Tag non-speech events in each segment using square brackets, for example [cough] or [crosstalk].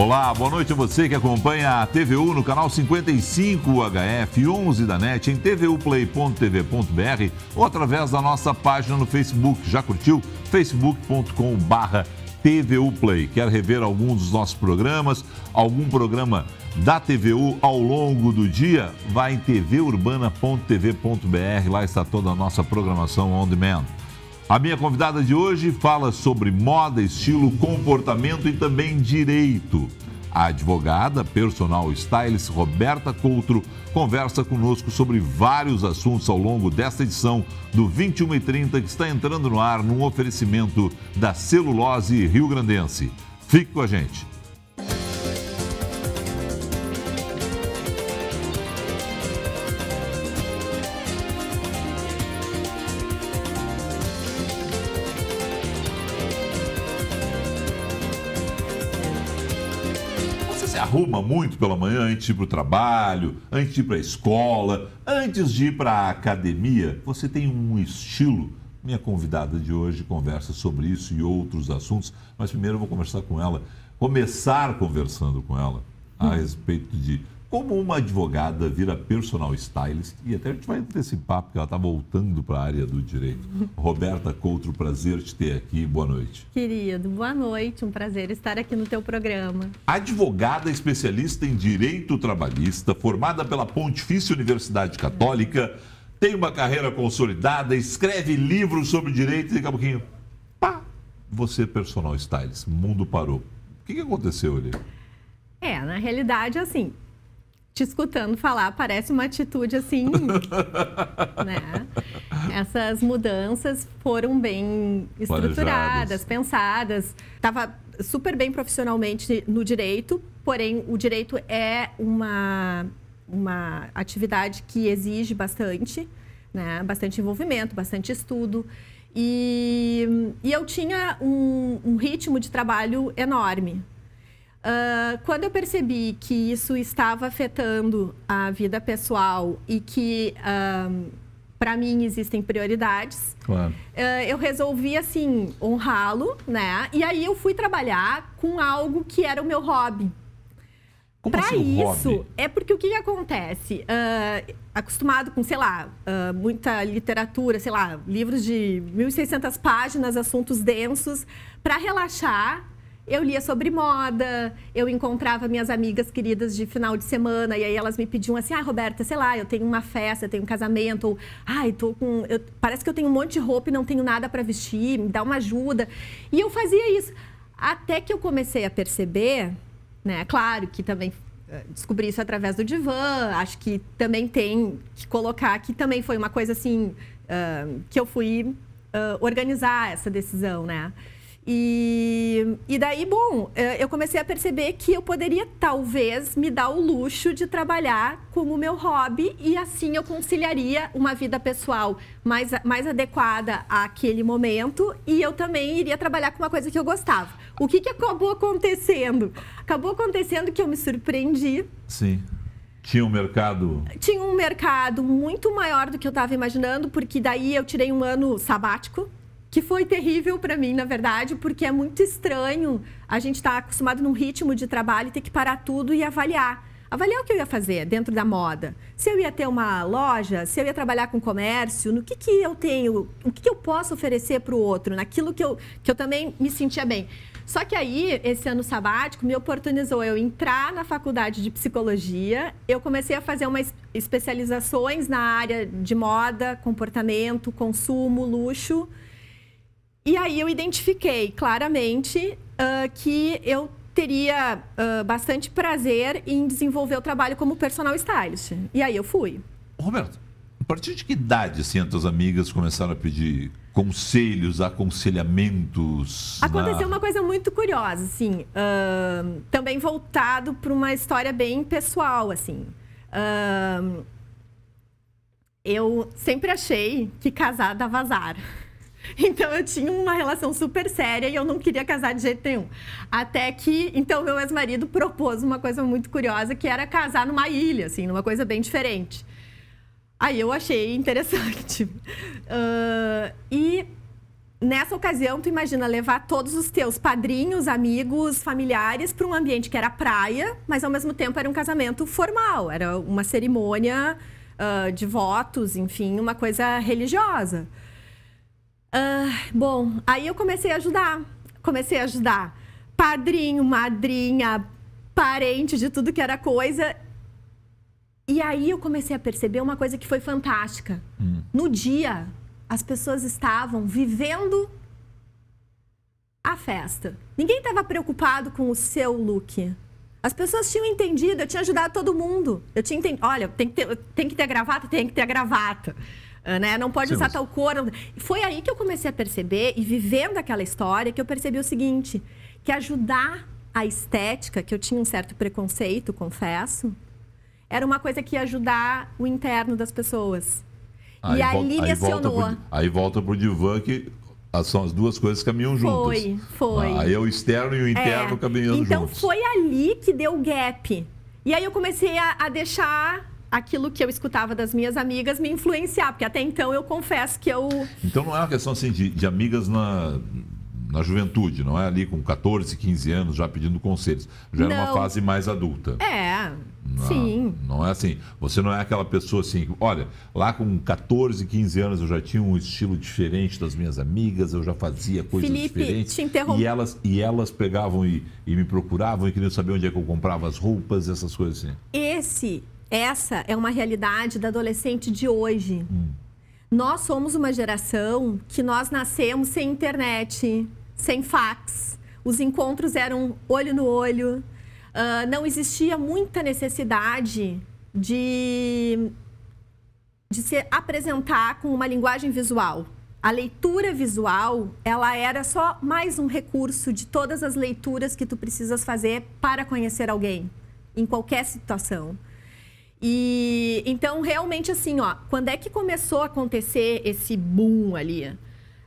Olá, boa noite a você que acompanha a TVU no canal 55 HF 11 da NET em tvuplay.tv.br ou através da nossa página no Facebook. Já curtiu? facebook.com/barra TVU Play. Quer rever algum dos nossos programas, algum programa da TVU ao longo do dia? Vai em tvurbana.tv.br, lá está toda a nossa programação on demand. A minha convidada de hoje fala sobre moda, estilo, comportamento e também direito. A advogada, personal stylist Roberta Coutro conversa conosco sobre vários assuntos ao longo desta edição do 21 e 30 que está entrando no ar num oferecimento da Celulose Rio Grandense. Fique com a gente. arruma muito pela manhã antes de ir para o trabalho, antes de ir para a escola, antes de ir para a academia. Você tem um estilo. Minha convidada de hoje conversa sobre isso e outros assuntos, mas primeiro eu vou conversar com ela, começar conversando com ela a respeito de como uma advogada vira personal stylist, e até a gente vai antecipar, porque ela está voltando para a área do direito. [laughs] Roberta Coutro, prazer te ter aqui. Boa noite. Querido, boa noite. Um prazer estar aqui no teu programa. Advogada especialista em direito trabalhista, formada pela Pontifícia Universidade Católica, tem uma carreira consolidada, escreve livros sobre direito e daqui a pouquinho, pá, você é personal stylist. O mundo parou. O que aconteceu ali? É, na realidade, assim, te escutando falar, parece uma atitude assim, [laughs] né? Essas mudanças foram bem estruturadas, Planejadas. pensadas. Tava super bem profissionalmente no direito, porém o direito é uma uma atividade que exige bastante, né? Bastante envolvimento, bastante estudo. E, e eu tinha um, um ritmo de trabalho enorme, Uh, quando eu percebi que isso estava afetando a vida pessoal e que uh, ah, para mim existem prioridades, claro. uh, eu resolvi assim honrá-lo, né? E aí eu fui trabalhar com algo que era o meu hobby. Para assim, isso, hobby? é porque o que, que acontece? acostumado com, sei lá, muita literatura, sei lá, livros de 1.600 páginas, assuntos densos, para relaxar, eu lia sobre moda, eu encontrava minhas amigas queridas de final de semana e aí elas me pediam assim: ah, Roberta, sei lá, eu tenho uma festa, eu tenho um casamento, ou ai, tô com. Eu... Parece que eu tenho um monte de roupa e não tenho nada para vestir, me dá uma ajuda. E eu fazia isso. Até que eu comecei a perceber, né? Claro que também eh, descobri isso através do divã. Acho que também tem que colocar que também foi uma coisa assim uh, que eu fui uh, organizar essa decisão, né? E, e daí, bom, eh, eu comecei a perceber que eu poderia talvez me dar o luxo de trabalhar como meu hobby e assim eu conciliaria uma vida pessoal mais, mais adequada àquele momento e eu também iria trabalhar com uma coisa que eu gostava. O que, que acabou acontecendo? Acabou acontecendo que eu me surpreendi. Sim. Tinha um mercado? Tinha um mercado muito maior do que eu estava imaginando, porque daí eu tirei um ano sabático que foi terrível para mim, na verdade, porque é muito estranho a gente estar tá acostumado num ritmo de trabalho e ter que parar tudo e avaliar. Avaliar o que eu ia fazer dentro da moda. Se eu ia ter uma loja, se eu ia trabalhar com comércio, no que, que eu tenho, o que, que eu posso oferecer para o outro, naquilo que eu, que eu também me sentia bem. Só que aí, esse ano sabático, me oportunizou eu entrar na faculdade de psicologia. Eu comecei a fazer umas especializações na área de moda, comportamento, consumo, luxo. E aí eu identifiquei claramente uh, que eu teria uh, bastante prazer em desenvolver o trabalho como personal stylist. E aí eu fui. Roberto, a partir de que idade assim, as amigas começaram a pedir conselhos, aconselhamentos? Aconteceu na... uma coisa muito curiosa, assim, uh, também voltado para uma história bem pessoal, assim. Uh, eu sempre achei que casar dava azar. [laughs] Então eu tinha uma relação super séria e eu não queria casar de jeito nenhum. Até que, então, meu ex-marido propôs uma coisa muito curiosa, que era casar numa ilha, assim, numa coisa bem diferente. Aí eu achei interessante. Uh, [laughs] e nessa ocasião, tu imagina levar todos os teus padrinhos, amigos, familiares para um ambiente que era praia, mas ao mesmo tempo era um casamento formal, era uma cerimônia uh, de votos, enfim, uma coisa religiosa. Ah, bom, aí eu comecei a ajudar. Comecei a ajudar padrinho, madrinha, parente de tudo que era coisa. E aí eu comecei a perceber uma coisa que foi fantástica. Hum. No dia, as pessoas estavam vivendo a festa. Ninguém estava preocupado com o seu look. As pessoas tinham entendido, eu tinha ajudado todo mundo. Eu tinha entendido. Olha, tem que ter, tem que ter gravata, tem que ter gravata. Ah, né? Não pode Sim, usar tal cor. Foi aí que eu comecei a perceber, e vivendo aquela história, que eu percebi o seguinte: que ajudar a estética, que eu tinha um certo preconceito, confesso, era uma coisa que ia ajudar o interno das pessoas. Aí e ali me acionou. Volta pro, aí volta pro divã que são as duas coisas caminham juntas. Foi, foi. Ah, aí é o externo e o é. interno é. caminhando então, juntos. Então foi ali que deu o gap. E aí eu comecei a, a deixar aquilo que eu escutava das minhas amigas me influenciar, porque até então eu confesso que eu. Então não é uma questão assim de, de amigas na na juventude, não é ali com 14, 15 anos já pedindo conselhos. Já não. era uma fase mais adulta. É. Não, sim. Não é assim. Você não é aquela pessoa assim, olha, lá com 14, 15 anos eu já tinha um estilo diferente das minhas amigas, eu já fazia coisas Felipe, diferentes. Te interrompo. E elas e elas pegavam e, e me procuravam e queriam saber onde é que eu comprava as roupas, essas coisas assim. Esse essa é uma realidade da adolescente de hoje. Hum. Nós somos uma geração que nós nascemos sem internet, sem fax. Os encontros eram olho no olho. Uh, não existia muita necessidade de, de se apresentar com uma linguagem visual. A leitura visual, ela era só mais um recurso de todas as leituras que tu precisas fazer para conhecer alguém, em qualquer situação. E então, realmente, assim, ó, quando é que começou a acontecer esse boom ali?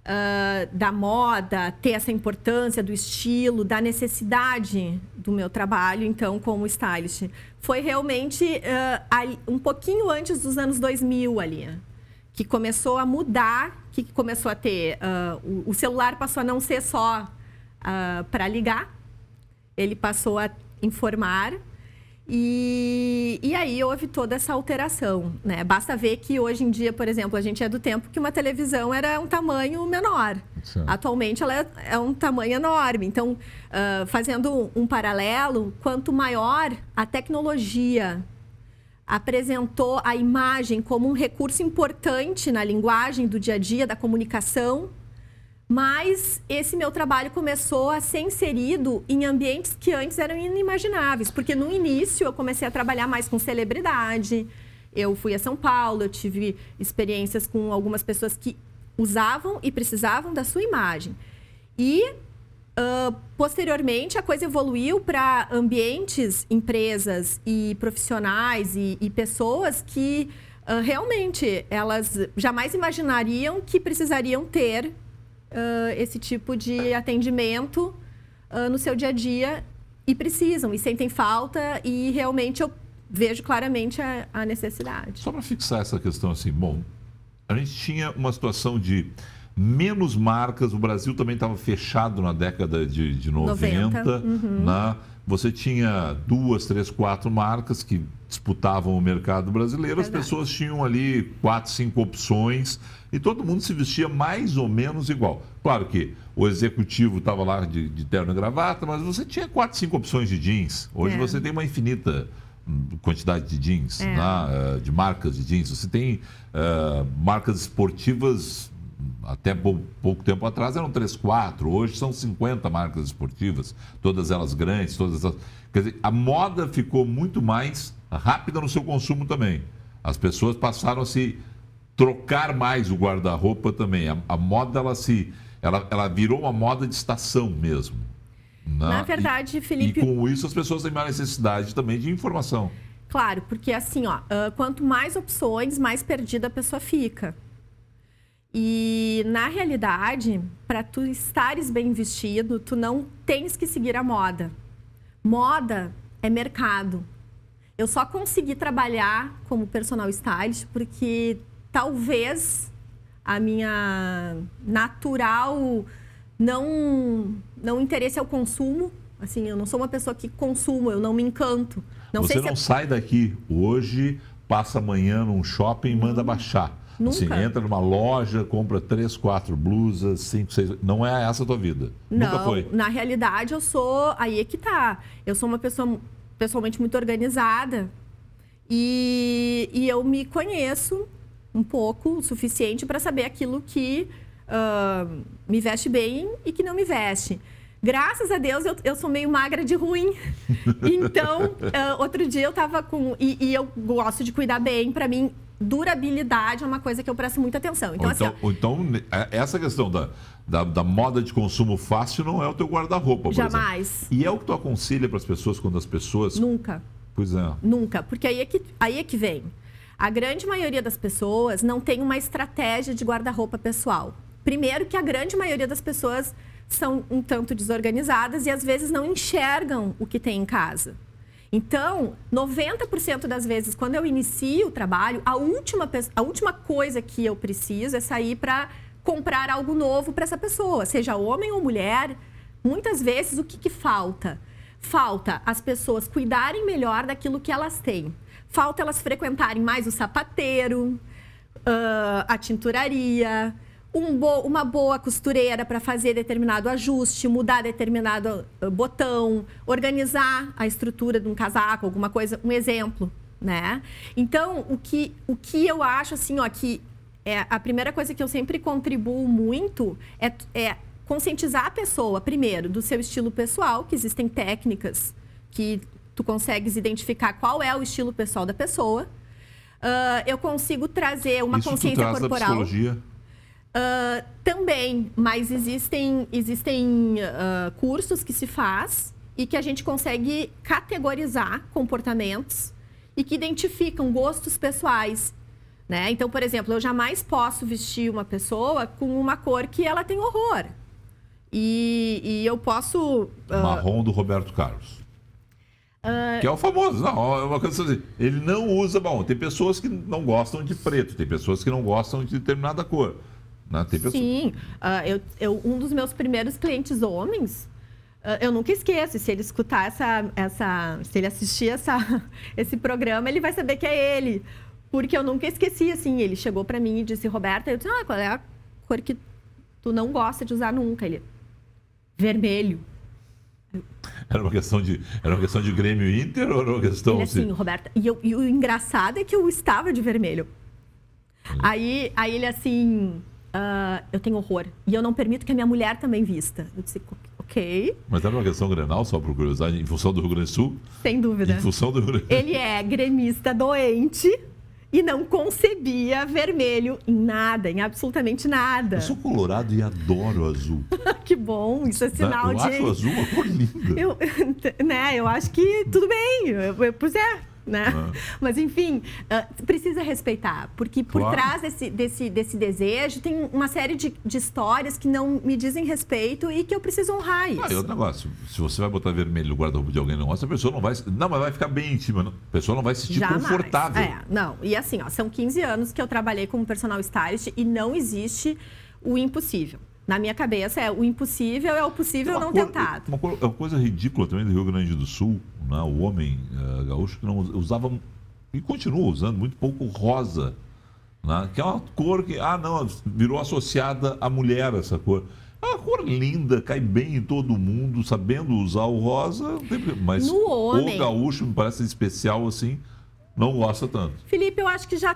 Uh, da moda, ter essa importância do estilo, da necessidade do meu trabalho, então, como stylist. Foi realmente uh, ali, um pouquinho antes dos anos 2000 ali, que começou a mudar, que começou a ter... Uh, o, o, celular passou a não ser só para ligar, ele passou a informar e, e aí houve toda essa alteração, né? Basta ver que hoje em dia, por exemplo, a gente é do tempo que uma televisão era um tamanho menor. Atualmente ela é, é, um tamanho enorme. Então, uh, fazendo um paralelo, quanto maior a tecnologia apresentou a imagem como um recurso importante na linguagem do dia a dia, da comunicação, mas esse meu trabalho começou a ser inserido em ambientes que antes eram inimagináveis, porque no início eu comecei a trabalhar mais com celebridade. Eu fui a São Paulo, eu tive experiências com algumas pessoas que usavam e precisavam da sua imagem. E uh, posteriormente a coisa evoluiu para ambientes, empresas e profissionais e, e pessoas que uh, realmente elas jamais imaginariam que precisariam ter uh, esse tipo de atendimento uh, no seu dia a dia e precisam, e sentem falta, e realmente eu vejo claramente a, a necessidade. Só para fixar essa questão assim, bom, a gente tinha uma situação de menos marcas, o Brasil também estava fechado na década de, de 90, 90. Uhum. na né? você tinha duas, três, quatro marcas que disputavam o mercado brasileiro, as pessoas tinham ali quatro, cinco opções e todo mundo se vestia mais ou menos igual. Claro que o executivo estava lá de, de, terno e gravata, mas você tinha quatro, cinco opções de jeans. Hoje é. você tem uma infinita hum, quantidade de jeans, é. né? Ah, de marcas de jeans. Você tem uh, marcas esportivas até pouco tempo atrás eram 3, 4, hoje são 50 marcas esportivas, todas elas grandes, todas elas... Quer dizer, a moda ficou muito mais rápida no seu consumo também. As pessoas passaram a se trocar mais o guarda-roupa também. A, a, moda, ela se... Ela, ela virou uma moda de estação mesmo. Né? Na, Na verdade, e, Felipe... E com isso as pessoas têm mais necessidade também de informação. Claro, porque assim, ó, ah, quanto mais opções, mais perdida a pessoa fica. E na realidade, para tu estares bem vestido, tu não tens que seguir a moda. Moda é mercado. Eu só consegui trabalhar como personal stylist porque talvez a minha natural não não interesse ao consumo, assim, eu não sou uma pessoa que consuma, eu não me encanto. Não Você não se é... sai daqui hoje, passa amanhã num shopping e manda uhum. baixar. Nunca. entra numa loja, compra três, quatro blusas, cinco, seis. Não é essa a tua vida. Não, Nunca foi. Na realidade, eu sou. Aí é que tá. Eu sou uma pessoa pessoalmente muito organizada. E, e eu me conheço um pouco, o suficiente, para saber aquilo que uh, me veste bem e que não me veste. Graças a Deus eu, eu sou meio magra de ruim. [laughs] Então, uh, outro dia eu tava com. E, e eu gosto de cuidar bem. Para mim, durabilidade é uma coisa que eu presto muita atenção. Então, assim, então, assim, ó, então é, essa questão da, da, da, moda de consumo fácil não é o teu guarda-roupa, Jamais. Exemplo. E é o que tu aconselha para as pessoas quando as pessoas. Nunca. Pois é. Nunca, porque aí é que, aí é que vem. A grande maioria das pessoas não tem uma estratégia de guarda-roupa pessoal. Primeiro, que a grande maioria das pessoas são um tanto desorganizadas e às vezes não enxergam o que tem em casa. Então, 90% das vezes, quando eu inicio o trabalho, a última, a última coisa que eu preciso é sair para comprar algo novo para essa pessoa, seja homem ou mulher. Muitas vezes, o que, que falta? Falta as pessoas cuidarem melhor daquilo que elas têm. Falta elas frequentarem mais o sapateiro, Uh, a tinturaria, um bo uma boa costureira para fazer determinado ajuste, mudar determinado ah, botão, organizar a estrutura de um casaco, alguma coisa, um exemplo, né? Então, o que, o que eu acho, assim, ó, que é, a primeira coisa que eu sempre contribuo muito é, é conscientizar a pessoa, primeiro, do seu estilo pessoal, que existem técnicas que tu consegues identificar qual é o estilo pessoal da pessoa. Uh, eu consigo trazer uma Isso consciência tu traz corporal. Da psicologia. Uh, também, mas existem, existem uh, cursos que se faz e que a gente consegue categorizar comportamentos e que identificam gostos pessoais. Né? Então, por exemplo, eu jamais posso vestir uma pessoa com uma cor que ela tem horror. E, e eu posso. Uh... Marrom do Roberto Carlos. Uh... Que é o famoso, não, é uma coisa assim. Ele não usa marrom. Tem pessoas que não gostam de preto, tem pessoas que não gostam de determinada cor. Né? Tem pessoas... Sim, uh, eu, eu, um dos meus primeiros clientes homens, uh, eu nunca esqueço. Se ele escutar essa, essa se ele assistir essa, [laughs] esse programa, ele vai saber que é ele. Porque eu nunca esqueci, assim, ele chegou para mim e disse, Roberta, eu disse, ah, qual é a cor que tu não gosta de usar nunca? Ele, vermelho. Era uma questão de, era uma questão de Grêmio Inter ou era uma questão ele, assim? Sim, Roberta. E, eu, e, o engraçado é que eu estava de vermelho. Hum. Aí, aí ele assim, ah, eu tenho horror. E eu não permito que a minha mulher também vista. Eu disse, ok. Mas era uma questão grenal, só por curiosidade, em função do Rio Grande do Sul? Sem dúvida. Em função do Rio Grande do Sul. Ele é gremista doente e não concebia vermelho em nada, em absolutamente nada. Eu sou colorado e adoro azul. [laughs] que bom, isso é né? sinal eu de. Eu acho azul uma cor linda. Eu, [laughs] né, eu acho que tudo bem. Eu, pois é, né? Ah. Mas enfim, ah, precisa respeitar, porque por claro. trás desse, desse, desse desejo tem uma série de, de histórias que não me dizem respeito e que eu preciso honrar ah, isso. é outro negócio, se você vai botar vermelho no guarda-roupa de alguém não gosta, a pessoa não vai, não, mas vai ficar bem íntima, a pessoa não vai se sentir Jamais. confortável. É, não, e assim, ó, são 15 anos que eu trabalhei como personal stylist e não existe o impossível. Na minha cabeça, é o impossível é o possível não tentado. Uma, coisa, é uma coisa ridícula também do Rio Grande do Sul, né? o homem eh, gaúcho que não usava e continua usando muito pouco rosa, né? que é uma cor que, ah, não, virou associada à mulher essa cor. É uma cor linda, cai bem em todo mundo, sabendo usar o rosa, mas homem, o gaúcho me parece especial assim, não gosta tanto. Felipe, eu acho que já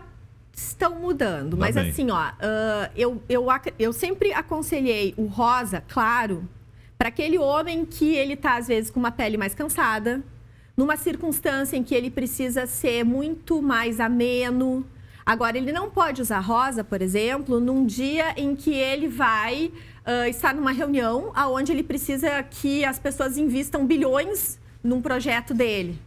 estão mudando. Mas assim, ó, uh, eu, eu, eu sempre aconselhei o rosa, claro, para aquele homem que ele tá, às vezes, com uma pele mais cansada, numa circunstância em que ele precisa ser muito mais ameno. Agora, ele não pode usar rosa, por exemplo, num dia em que ele vai uh, estar numa reunião aonde ele precisa que as pessoas invistam bilhões num projeto dele.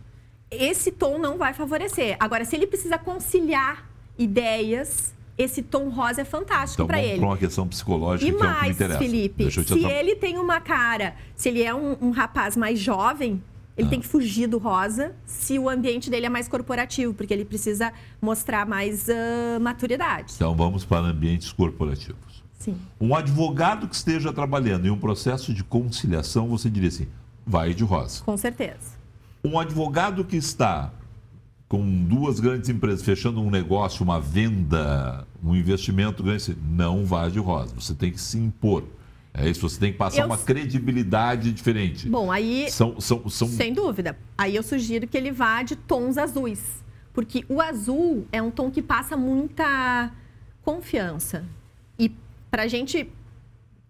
Esse tom não vai favorecer. Agora, se ele precisa conciliar ideias, esse tom rosa é fantástico então, para ele. uma questão psicológica e que mais, é o que me interessa. Felipe, se atrap... ele tem uma cara, se ele é um, um rapaz mais jovem, ele ah. tem que fugir do rosa se o ambiente dele é mais corporativo, porque ele precisa mostrar mais uh, maturidade. Então vamos para ambientes corporativos. Sim. Um advogado que esteja trabalhando em um processo de conciliação, você diria assim, vai de rosa. Com certeza. Um advogado que está com duas grandes empresas fechando um negócio, uma venda, um investimento grande, não vá de rosa. Você tem que se impor. É isso, você tem que passar eu... uma credibilidade diferente. Bom, aí. São, são, são... Sem dúvida. Aí eu sugiro que ele vá de tons azuis. Porque o azul é um tom que passa muita confiança. E para a gente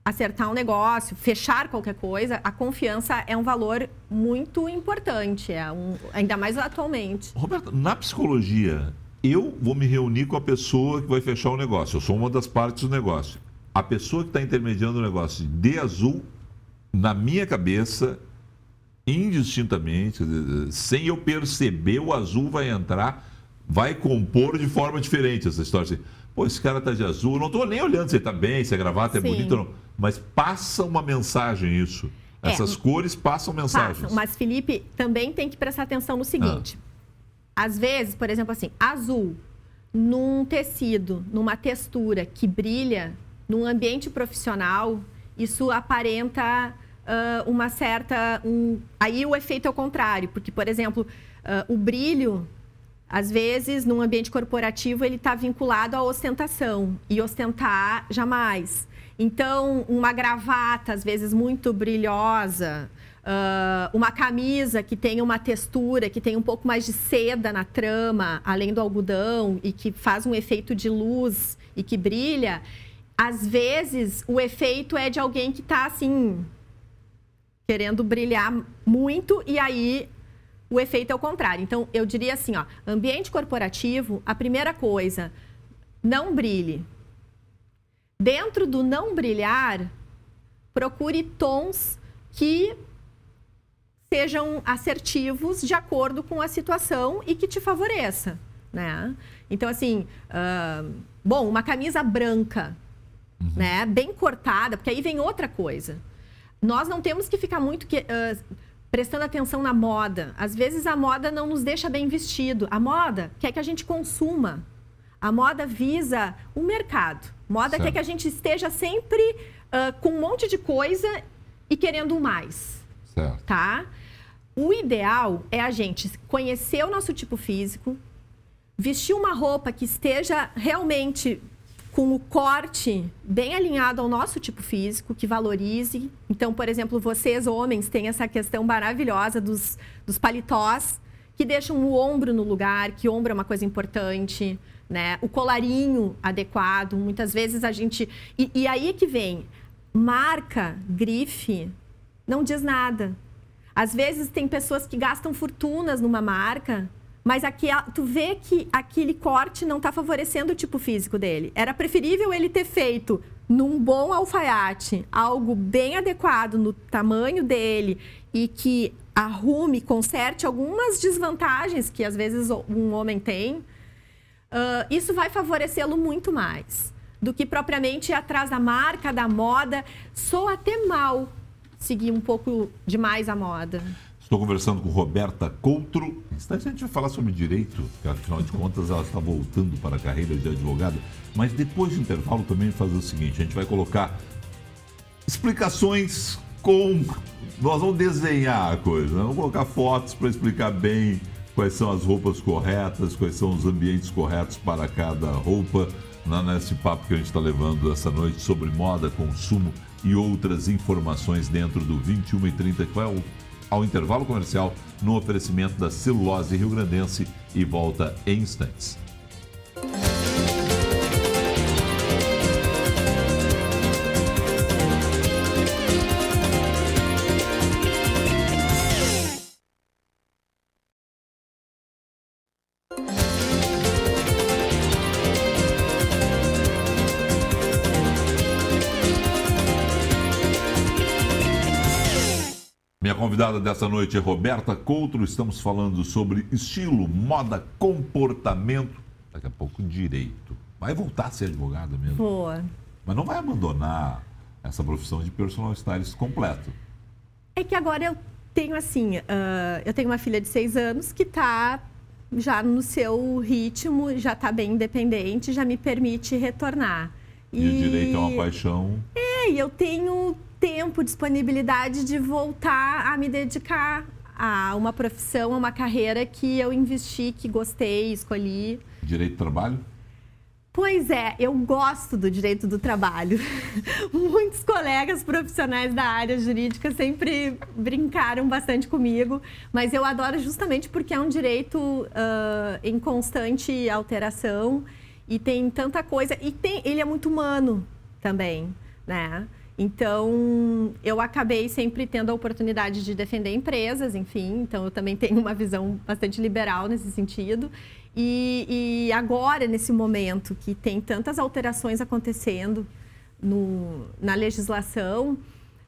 acertar um negócio, fechar qualquer coisa, a confiança é um valor muito importante, é um, ainda mais atualmente. Roberto, na psicologia, eu vou me reunir com a pessoa que vai fechar o negócio, eu sou uma das partes do negócio. A pessoa que está intermediando o negócio de azul, na minha cabeça, indistintamente, sem eu perceber, o azul vai entrar, vai compor de forma diferente essa história. Assim Pô, esse cara tá de azul, não estou nem olhando se ele tá bem, se a gravata é bonita ou não. Mas passa uma mensagem isso. É. Essas cores passam mensagens. Passam, mas, Felipe, também tem que prestar atenção no seguinte. Ah. Às vezes, por exemplo, assim, azul, num tecido, numa textura que brilha, num ambiente profissional, isso aparenta uh, uma certa. Um... Aí o efeito é o contrário, porque, por exemplo, uh, o brilho às vezes, num ambiente corporativo, ele está vinculado à ostentação e ostentar jamais. Então, uma gravata, às vezes muito brilhosa, Uh, uma camisa que tem uma textura, que tem um pouco mais de seda na trama, além do algodão, e que faz um efeito de luz e que brilha, às vezes o efeito é de alguém que está assim, querendo brilhar muito, e aí o efeito é o contrário. Então, eu diria assim, ó, ambiente corporativo, a primeira coisa, não brilhe. Dentro do não brilhar, procure tons que sejam assertivos de acordo com a situação e que te favoreça, né? Então, assim, uh, bom, uma camisa branca, uhum. né? Bem cortada, porque aí vem outra coisa. Nós não temos que ficar muito... Que, uh, prestando atenção na moda. Às vezes a moda não nos deixa bem vestido. A moda quer que a gente consuma. A moda visa o mercado. Moda certo. quer que a gente esteja sempre uh, com um monte de coisa e querendo mais. Certo. Tá? O ideal é a gente conhecer o nosso tipo físico, vestir uma roupa que esteja realmente com o corte bem alinhado ao nosso tipo físico, que valorize. Então, por exemplo, vocês, homens, têm essa questão maravilhosa dos, dos paletós, que deixam o ombro no lugar, que ombro é uma coisa importante, né? O colarinho adequado. Muitas vezes a gente. E, e aí que vem, marca, grife, não diz nada. Às vezes tem pessoas que gastam fortunas numa marca mas aqui, tu vê que aquele corte não está favorecendo o tipo físico dele. Era preferível ele ter feito num bom alfaiate algo bem adequado no tamanho dele e que arrume, conserte algumas desvantagens que às vezes um homem tem. Uh, isso vai favorecê-lo muito mais do que propriamente ir atrás da marca, da moda. Sou até mal seguir um pouco demais a moda. Estou conversando com Roberta Coutro. Em a gente vai falar sobre direito, porque afinal de contas ela está voltando para a carreira de advogada. Mas depois do intervalo também fazer o seguinte: a gente vai colocar explicações com. Nós vamos desenhar a coisa, né? vamos colocar fotos para explicar bem quais são as roupas corretas, quais são os ambientes corretos para cada roupa. Né? Nesse papo que a gente está levando essa noite sobre moda, consumo e outras informações dentro do 21 e 30, qual é o ao intervalo comercial no oferecimento da Celulose Rio Grandense e volta em instantes. Minha convidada dessa noite é Roberta Coutro. Estamos falando sobre estilo, moda, comportamento, daqui a pouco direito. Vai voltar a ser advogada mesmo. Boa. Mas não vai abandonar essa profissão de personal stylist completo. É que agora eu tenho assim, uh, eu tenho uma filha de seis anos que está já no seu ritmo, já está bem independente, já me permite retornar. E, e o direito é uma paixão. É, e eu tenho tempo, disponibilidade de voltar a me dedicar a uma profissão, a uma carreira que eu investi, que gostei, escolhi. Direito do trabalho? Pois é, eu gosto do direito do trabalho. [laughs] Muitos colegas profissionais da área jurídica sempre brincaram bastante comigo, mas eu adoro justamente porque é um direito uh, em constante alteração e tem tanta coisa. E tem, ele é muito humano também, né? Então, eu acabei sempre tendo a oportunidade de defender empresas, enfim. Então, eu também tenho uma visão bastante liberal nesse sentido. E, e agora, nesse momento que tem tantas alterações acontecendo no, na legislação,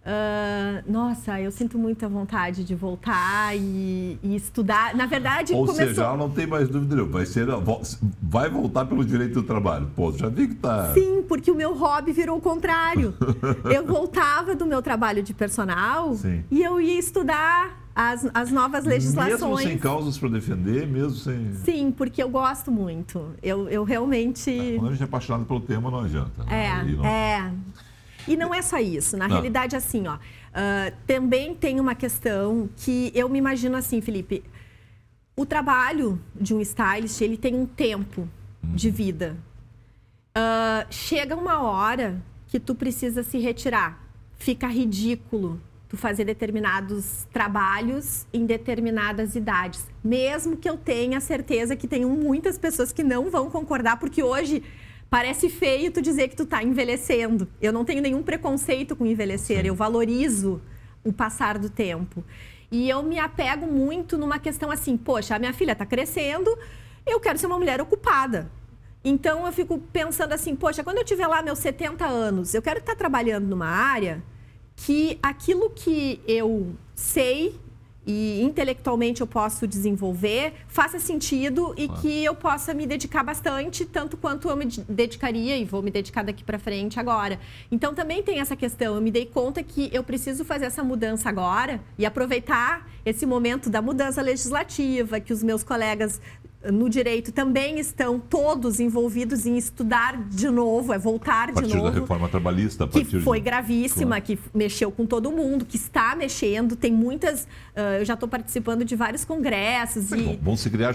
Uh, nossa, eu sinto muita vontade de voltar e, e estudar. Na verdade, Ou começou... seja, não tem mais dúvida nenhuma. Vai, ser, vai voltar pelo direito do trabalho. Pô, já vi que tá. Sim, porque o meu hobby virou o contrário. [laughs] eu voltava do meu trabalho de personal Sim. e eu ia estudar. As, as novas legislações. Mesmo sem causas para defender, mesmo sem. Sim, porque eu gosto muito. Eu, eu realmente. É, quando a gente é apaixonado pelo tema, não adianta. Né? É, não... é. E não é só isso. Na não. realidade, assim, ó, uh, também tem uma questão que eu me imagino assim, Felipe. O trabalho de um stylist, ele tem um tempo hum. de vida. Uh, chega uma hora que tu precisa se retirar. Fica ridículo tu fazer determinados trabalhos em determinadas idades. Mesmo que eu tenha certeza que tem muitas pessoas que não vão concordar, porque hoje Parece feio tu dizer que tu tá envelhecendo. Eu não tenho nenhum preconceito com envelhecer, Sim. eu valorizo o passar do tempo. E eu me apego muito numa questão assim, poxa, a minha filha tá crescendo, eu quero ser uma mulher ocupada. Então eu fico pensando assim, poxa, quando eu tiver lá meus 70 anos, eu quero estar tá trabalhando numa área que aquilo que eu sei e intelectualmente eu posso desenvolver, faça sentido e claro. que eu possa me dedicar bastante, tanto quanto eu me dedicaria e vou me dedicar daqui para frente agora. Então também tem essa questão, eu me dei conta que eu preciso fazer essa mudança agora e aproveitar esse momento da mudança legislativa, que os meus colegas no direito também estão todos envolvidos em estudar de novo, é voltar de novo. A partir da reforma trabalhista, a partir que foi de... gravíssima, claro. que mexeu com todo mundo, que está mexendo. Tem muitas, uh, eu já estou participando de vários congressos. É, e... Vão se criar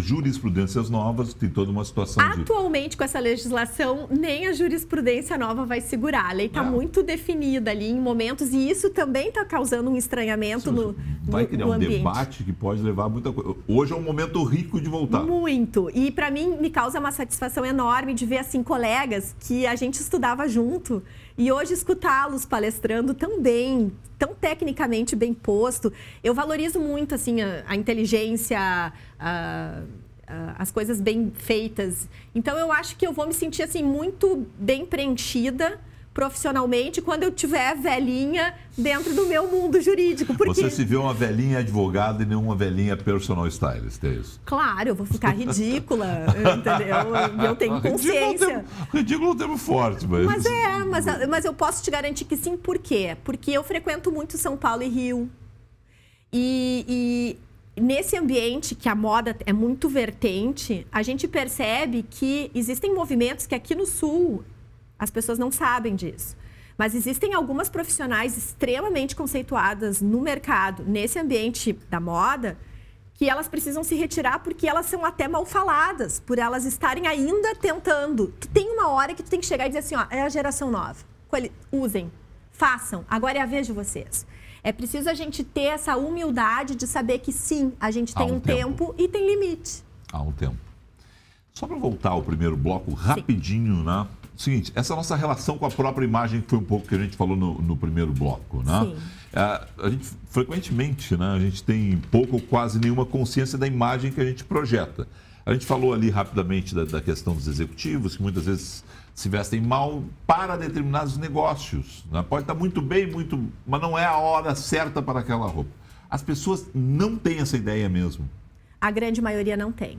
jurisprudências novas, tem toda uma situação. Atualmente de... com essa legislação nem a jurisprudência nova vai segurar. A lei está é. Ah. muito definida ali em momentos e isso também está causando um estranhamento Sim, no, vai criar no um ambiente. debate que pode levar a muita coisa. Hoje é um momento rico de voltar voltar. Muito. E para mim me causa uma satisfação enorme de ver assim colegas que a gente estudava junto e hoje escutá-los palestrando tão bem, tão tecnicamente bem posto. Eu valorizo muito assim a, a inteligência, a, a, as coisas bem feitas. Então eu acho que eu vou me sentir assim muito bem preenchida profissionalmente quando eu tiver velhinha dentro do meu mundo jurídico. Porque... Você se vê uma velhinha advogada e não uma velhinha personal stylist, é isso? Claro, eu vou ficar ridícula, [laughs] entendeu? Eu tenho é consciência. Ridículo é um termo forte, mas... Mas é, mas, mas eu posso te garantir que sim, por quê? Porque eu frequento muito São Paulo e Rio. e, e nesse ambiente que a moda é muito vertente, a gente percebe que existem movimentos que aqui no Sul as pessoas não sabem disso. Mas existem algumas profissionais extremamente conceituadas no mercado, nesse ambiente da moda, que elas precisam se retirar porque elas são até mal faladas, por elas estarem ainda tentando. Tu tem uma hora que tu tem que chegar e dizer assim, ó, é a geração nova. Usem, façam, agora é a vez de vocês. É preciso a gente ter essa humildade de saber que sim, a gente tem um, um tempo. tempo. e tem limite. Há um tempo. Só para voltar ao primeiro bloco, rapidinho, sim. né? Seguinte, essa nossa relação com a própria imagem, que foi um pouco que a gente falou no, no primeiro bloco, né? Sim. A, é, a gente, frequentemente, né, a gente tem pouco ou quase nenhuma consciência da imagem que a gente projeta. A gente falou ali rapidamente da, da questão dos executivos, que muitas vezes se vestem mal para determinados negócios. Né? Pode estar muito bem, muito, mas não é a hora certa para aquela roupa. As pessoas não têm essa ideia mesmo. A grande maioria não tem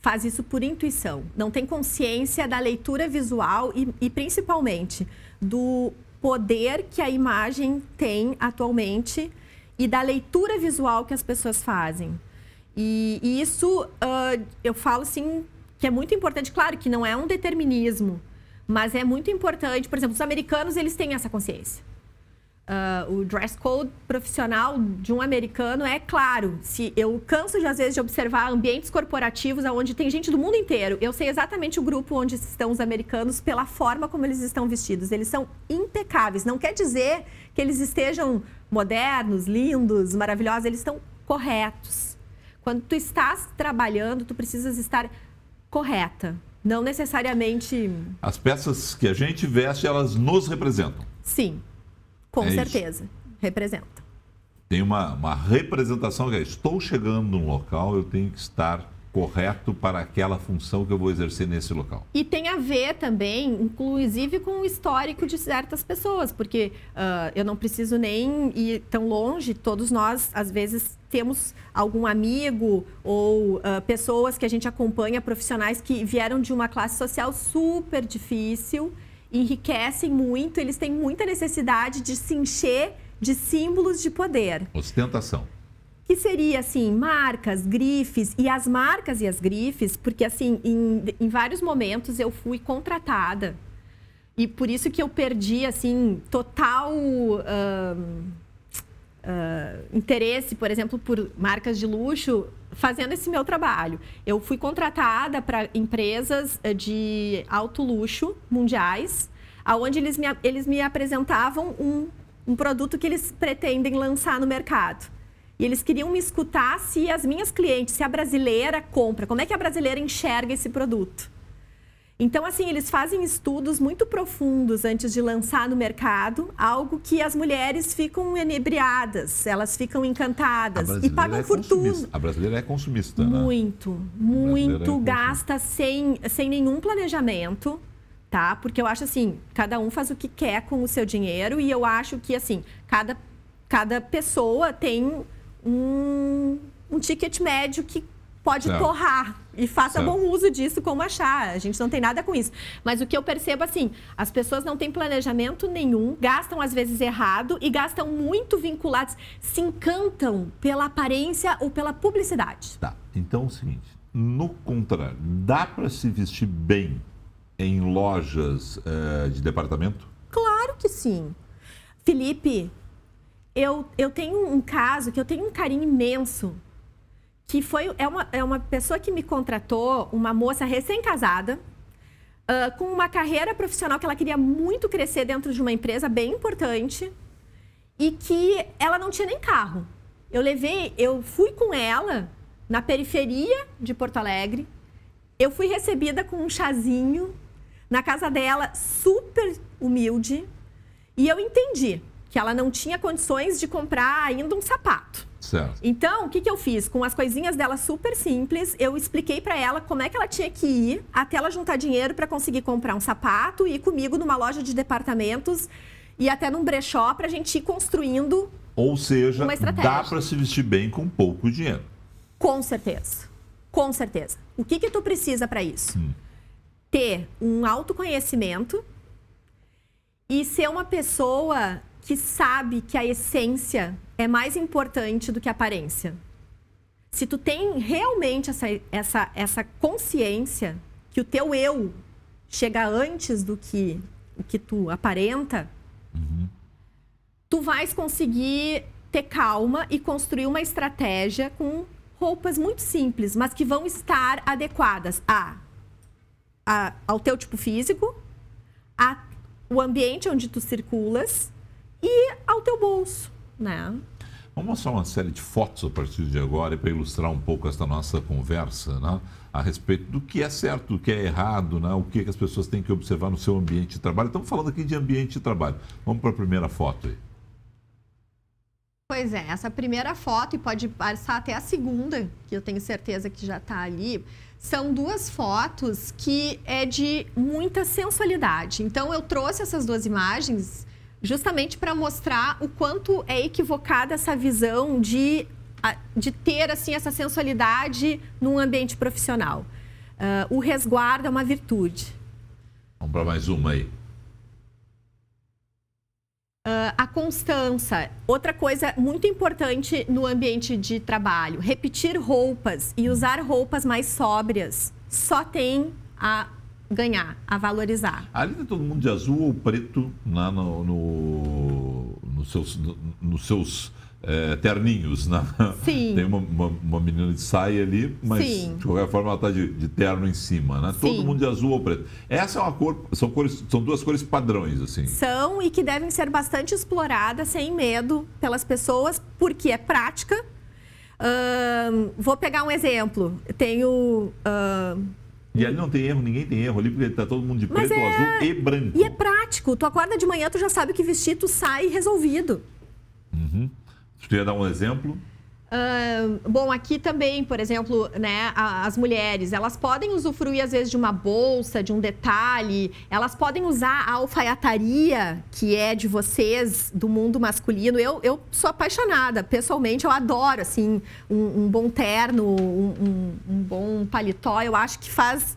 faz isso por intuição, não tem consciência da leitura visual e, e principalmente do poder que a imagem tem atualmente e da leitura visual que as pessoas fazem. E, e isso uh, eu falo assim que é muito importante, claro que não é um determinismo, mas é muito importante. Por exemplo, os americanos eles têm essa consciência. Uh, o dress code profissional de um americano é claro. Se eu canso de às vezes de observar ambientes corporativos onde tem gente do mundo inteiro, eu sei exatamente o grupo onde estão os americanos pela forma como eles estão vestidos. Eles são impecáveis. Não quer dizer que eles estejam modernos, lindos, maravilhosos. Eles estão corretos. Quando tu estás trabalhando, tu precisas estar correta. Não necessariamente. As peças que a gente veste, elas nos representam. Sim. Com é certeza. Isso. Representa. Tem uma, uma representação que é: estou chegando num local, eu tenho que estar correto para aquela função que eu vou exercer nesse local. E tem a ver também, inclusive, com o histórico de certas pessoas, porque uh, eu não preciso nem ir tão longe, todos nós, às vezes, temos algum amigo ou uh, pessoas que a gente acompanha, profissionais que vieram de uma classe social super difícil enriquecem muito, eles têm muita necessidade de se encher de símbolos de poder. Ostentação. Que seria, assim, marcas, grifes, e as marcas e as grifes, porque, assim, em, em vários momentos eu fui contratada. E por isso que eu perdi, assim, total. Uh, uh, interesse, por exemplo, por marcas de luxo, fazendo esse meu trabalho. Eu fui contratada para empresas eh, de alto luxo mundiais, aonde eles me, eles me apresentavam um, um produto que eles pretendem lançar no mercado. E eles queriam me escutar se as minhas clientes, se a brasileira compra, como é que a brasileira enxerga esse produto. Então, assim, eles fazem estudos muito profundos antes de lançar no mercado algo que as mulheres ficam enebriadas, elas ficam encantadas e pagam é fortuna. A brasileira é consumista, Muito, né? muito, é gasta sem, sem nenhum planejamento, tá? Porque eu acho assim, cada um faz o que quer com o seu dinheiro e eu acho que, assim, cada, cada pessoa tem um, um ticket médio que pode não. torrar. E faça não. bom uso disso como achar. A gente não tem nada com isso. Mas o que eu percebo, assim, as pessoas não têm planejamento nenhum, gastam às vezes errado e gastam muito vinculados, se encantam pela aparência ou pela publicidade. Tá. Então é o seguinte: no contrário, dá para se vestir bem em lojas é, de departamento? Claro que sim. Felipe, eu, eu tenho um caso que eu tenho um carinho imenso que foi é uma, é uma pessoa que me contratou, uma moça recém-casada, uh, com uma carreira profissional que ela queria muito crescer dentro de uma empresa bem importante e que ela não tinha nem carro. Eu levei, eu fui com ela na periferia de Porto Alegre. Eu fui recebida com um chazinho na casa dela, super humilde, e eu entendi que ela não tinha condições de comprar ainda um sapato. Certo. Então, o que, que eu fiz? Com as coisinhas dela super simples, eu expliquei para ela como é que ela tinha que ir até ela juntar dinheiro para conseguir comprar um sapato e ir comigo numa loja de departamentos e até num brechó para a gente ir construindo Ou seja, uma estratégia. dá para se vestir bem com pouco dinheiro. Com certeza. Com certeza. O que, que tu precisa para isso? Hum. Ter um autoconhecimento e ser uma pessoa que sabe que a essência é mais importante do que a aparência. Se tu tem realmente essa, essa, essa consciência que o teu eu chega antes do que o que tu aparenta, uhum. tu vais conseguir ter calma e construir uma estratégia com roupas muito simples, mas que vão estar adequadas a, a ao teu tipo físico, a o ambiente onde tu circulas e ao teu bolso, né? Vamos mostrar uma série de fotos a partir de agora para ilustrar um pouco esta nossa conversa, né? A respeito do que é certo, do que é errado, né? O que, é que as pessoas têm que observar no seu ambiente de trabalho. Estamos falando aqui de ambiente de trabalho. Vamos para a primeira foto aí. Pois é, essa primeira foto, e pode passar até a segunda, que eu tenho certeza que já está ali, são duas fotos que é de muita sensualidade. Então, eu trouxe essas duas imagens justamente para mostrar o quanto é equivocada essa visão de, de ter assim essa sensualidade num ambiente profissional. Uh, o resguardo é uma virtude. Vamos para mais uma aí. Uh, a constância. Outra coisa muito importante no ambiente de trabalho: repetir roupas e usar roupas mais sóbrias. Só tem a ganhar, a valorizar. Ali tá todo mundo de azul ou preto né, no, no, no seus, no, nos seus é, terninhos, né? Sim. Tem uma, uma, uma, menina de saia ali, mas Sim. de qualquer forma ela está de, de, terno em cima, né? Sim. Todo mundo de azul ou preto. Essa é uma cor, são cores, são duas cores padrões, assim. São e que devem ser bastante exploradas sem medo pelas pessoas, porque é prática. Uh, vou pegar um exemplo. Tenho uh, e ali não tem erro, ninguém tem erro ali, porque tá todo mundo de Mas preto, é... azul e branco. E é prático. Tu acorda de manhã, tu já sabe o que vestir, tu sai resolvido. Uhum. Tu queria dar um exemplo? bom, aqui também, por exemplo, né, as mulheres, elas podem usufruir às vezes de uma bolsa, de um detalhe, elas podem usar a alfaiataria que é de vocês, do mundo masculino. Eu, eu sou apaixonada, pessoalmente, eu adoro, assim, um, um bom terno, um, um, um bom paletó, eu acho que faz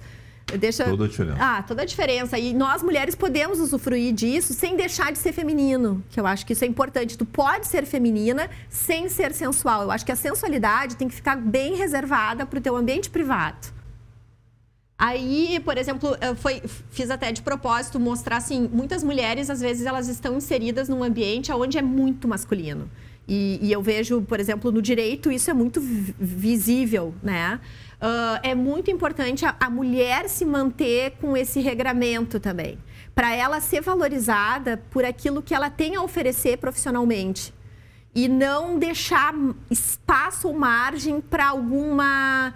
Deixa... Toda a diferença. Ah, toda a diferença. E nós, mulheres, podemos usufruir disso sem deixar de ser feminino, que eu acho que isso é importante. Tu pode ser feminina sem ser sensual. Eu acho que a sensualidade tem que ficar bem reservada para o teu ambiente privado. Aí, por exemplo, eu foi, fiz até de propósito mostrar assim, muitas mulheres às vezes elas estão inseridas num ambiente onde é muito masculino. E, e eu vejo, por exemplo, no direito isso é muito visível, né? uh, é muito importante a, a mulher se manter com esse regramento também, para ela ser valorizada por aquilo que ela tem a oferecer profissionalmente e não deixar espaço ou margem para alguma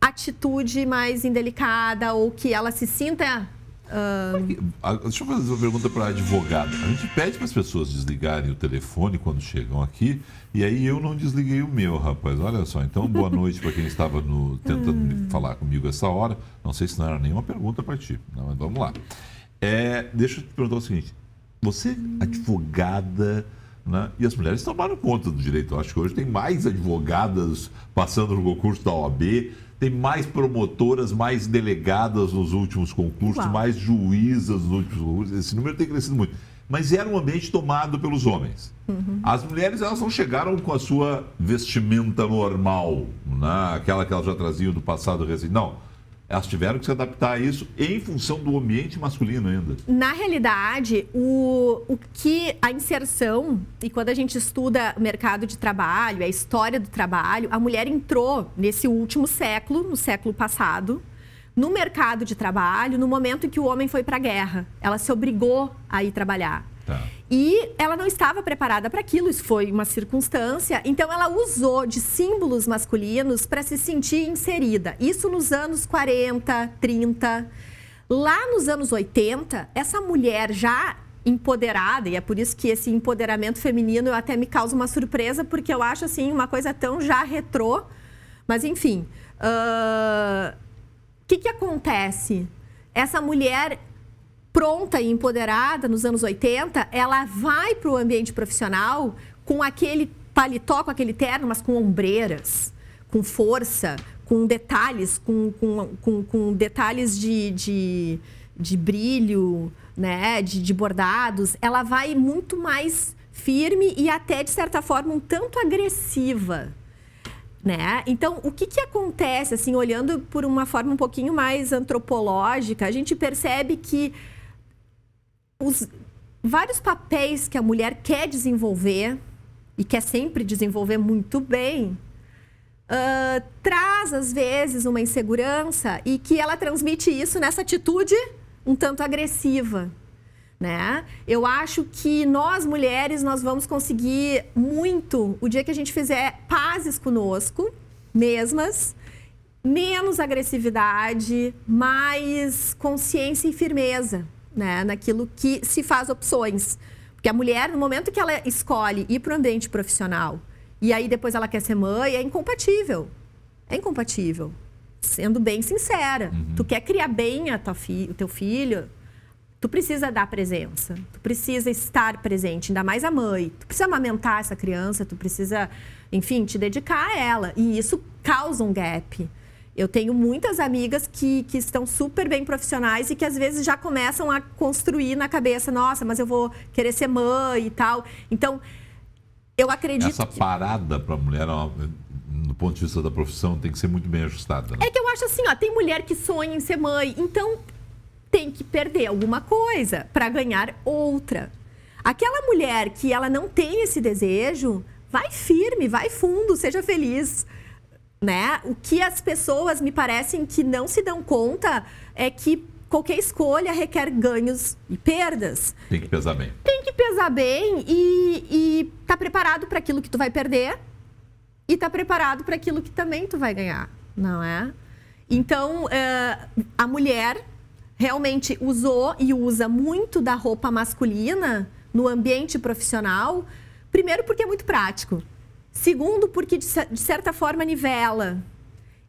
atitude mais indelicada ou que ela se sinta é deixa eu fazer uma pergunta para a advogada. A gente pede para as pessoas desligarem o telefone quando chegam aqui, e aí eu não desliguei o meu, rapaz. Olha só. Então, boa noite para quem estava no, tentando [laughs] falar comigo essa hora. Não sei se não era nenhuma pergunta para ti, não, mas vamos lá. É, deixa eu te perguntar o seguinte: você, advogada, né? E as mulheres tomaram conta do direito. Eu acho que hoje tem mais advogadas passando no concurso da OAB, tem mais promotoras, mais delegadas nos últimos concursos, Uau. mais juízas nos últimos concursos. Esse número tem crescido muito. Mas era um ambiente tomado pelos homens. Uhum. As mulheres elas não chegaram com a sua vestimenta normal, né? aquela que elas já traziam do passado recente. Não elas tiveram que se adaptar a isso em função do ambiente masculino ainda. Na realidade, o, o que a inserção, e quando a gente estuda o mercado de trabalho, a história do trabalho, a mulher entrou nesse último século, no século passado, no mercado de trabalho, no momento em que o homem foi para a guerra. Ela se obrigou a ir trabalhar. Tá. E ela não estava preparada para aquilo, isso foi uma circunstância. Então, ela usou de símbolos masculinos para se sentir inserida. Isso nos anos 40, 30. Lá nos anos 80, essa mulher já empoderada, e é por isso que esse empoderamento feminino eu até me causa uma surpresa, porque eu acho assim uma coisa tão já retrô. Mas enfim, o uh... que, que acontece? Essa mulher pronta e empoderada nos anos 80, ela vai para o ambiente profissional com aquele paletó, com aquele terno, mas com ombreiras, com força, com detalhes, com, com, com, com detalhes de, de, de, brilho, né? De, de bordados. Ela vai muito mais firme e até, de certa forma, um tanto agressiva. Né? Então, o que, que acontece, assim, olhando por uma forma um pouquinho mais antropológica, a gente percebe que os vários papéis que a mulher quer desenvolver e quer sempre desenvolver muito bem, uh, traz às vezes uma insegurança e que ela transmite isso nessa atitude um tanto agressiva. Né? Eu acho que nós mulheres nós vamos conseguir muito o dia que a gente fizer pazes conosco mesmas, menos agressividade, mais consciência e firmeza né? Naquilo que se faz opções. Porque a mulher, no momento que ela escolhe ir para o ambiente profissional e aí depois ela quer ser mãe, é incompatível. É incompatível. Sendo bem sincera. Uhum. Tu quer criar bem a tua fi o teu filho, tu precisa dar presença. Tu precisa estar presente, ainda mais a mãe. Tu precisa amamentar essa criança, tu precisa, enfim, te dedicar a ela. E isso causa um gap. Eu tenho muitas amigas que, que estão super bem profissionais e que às vezes já começam a construir na cabeça, nossa, mas eu vou querer ser mãe e tal. Então, eu acredito. Essa parada para a mulher no ponto de vista da profissão, tem que ser muito bem ajustada. Né? É que eu acho assim, ó, tem mulher que sonha em ser mãe, então tem que perder alguma coisa para ganhar outra. Aquela mulher que ela não tem esse desejo, vai firme, vai fundo, seja feliz né? O que as pessoas me parecem que não se dão conta é que qualquer escolha requer ganhos e perdas. Tem que pesar bem. Tem que pesar bem e, e tá preparado para aquilo que tu vai perder e tá preparado para aquilo que também tu vai ganhar, não é? Então, uh, a mulher realmente usou e usa muito da roupa masculina no ambiente profissional, primeiro porque é muito prático. Segundo, porque de, de certa forma nivela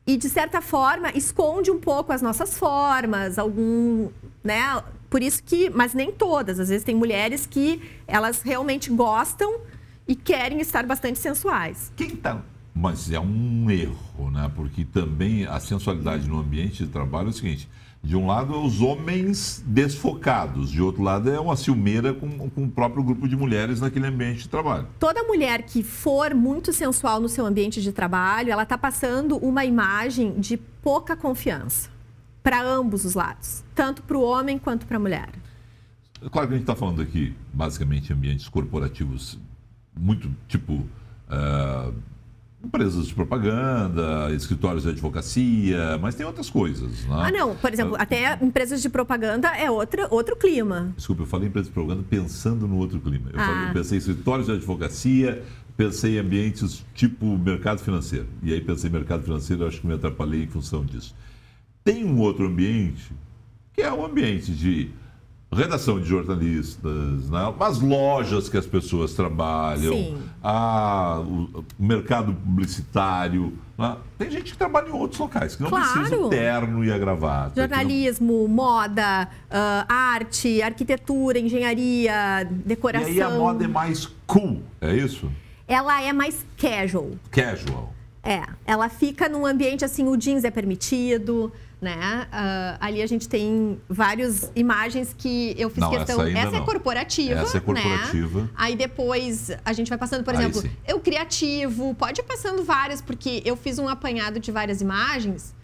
e de certa forma esconde um pouco as nossas formas, algum, né? Por isso que, mas nem todas, às vezes tem mulheres que elas realmente gostam e querem estar bastante sensuais. então? Mas é um erro, né? Porque também a sensualidade no ambiente de trabalho é o seguinte, de um lado é os homens desfocados, de outro lado é uma ciumeira com, com o próprio grupo de mulheres naquele ambiente de trabalho. Toda mulher que for muito sensual no seu ambiente de trabalho, ela está passando uma imagem de pouca confiança para ambos os lados, tanto para o homem quanto para a mulher. Claro que a gente está falando aqui, basicamente, ambientes corporativos muito tipo uh, Empresas de propaganda, escritórios de advocacia, mas tem outras coisas. Né? Ah, não. Por exemplo, ah, até empresas de propaganda é outra, outro clima. Desculpa, eu falei empresas de propaganda pensando no outro clima. Eu, ah. falei, eu pensei em escritórios de advocacia, pensei em ambientes tipo mercado financeiro. E aí pensei em mercado financeiro, acho que me atrapalhei em função disso. Tem um outro ambiente que é o um ambiente de redação de jornalistas, né? as lojas que as pessoas trabalham, a, o mercado publicitário. Né? Tem gente que trabalha em outros locais, que não claro. precisa terno e agravado. Jornalismo, não... moda, uh, arte, arquitetura, engenharia, decoração. E aí a moda é mais cool, é isso? Ela é mais casual. Casual. É, ela fica num ambiente assim, o jeans é permitido, né? Uh, ali a gente tem várias imagens que eu fiz não, questão. Essa, essa é corporativa. Essa é né? corporativa. Né? Aí depois a gente vai passando, por exemplo, eu criativo, pode ir passando várias, porque eu fiz um apanhado de várias imagens,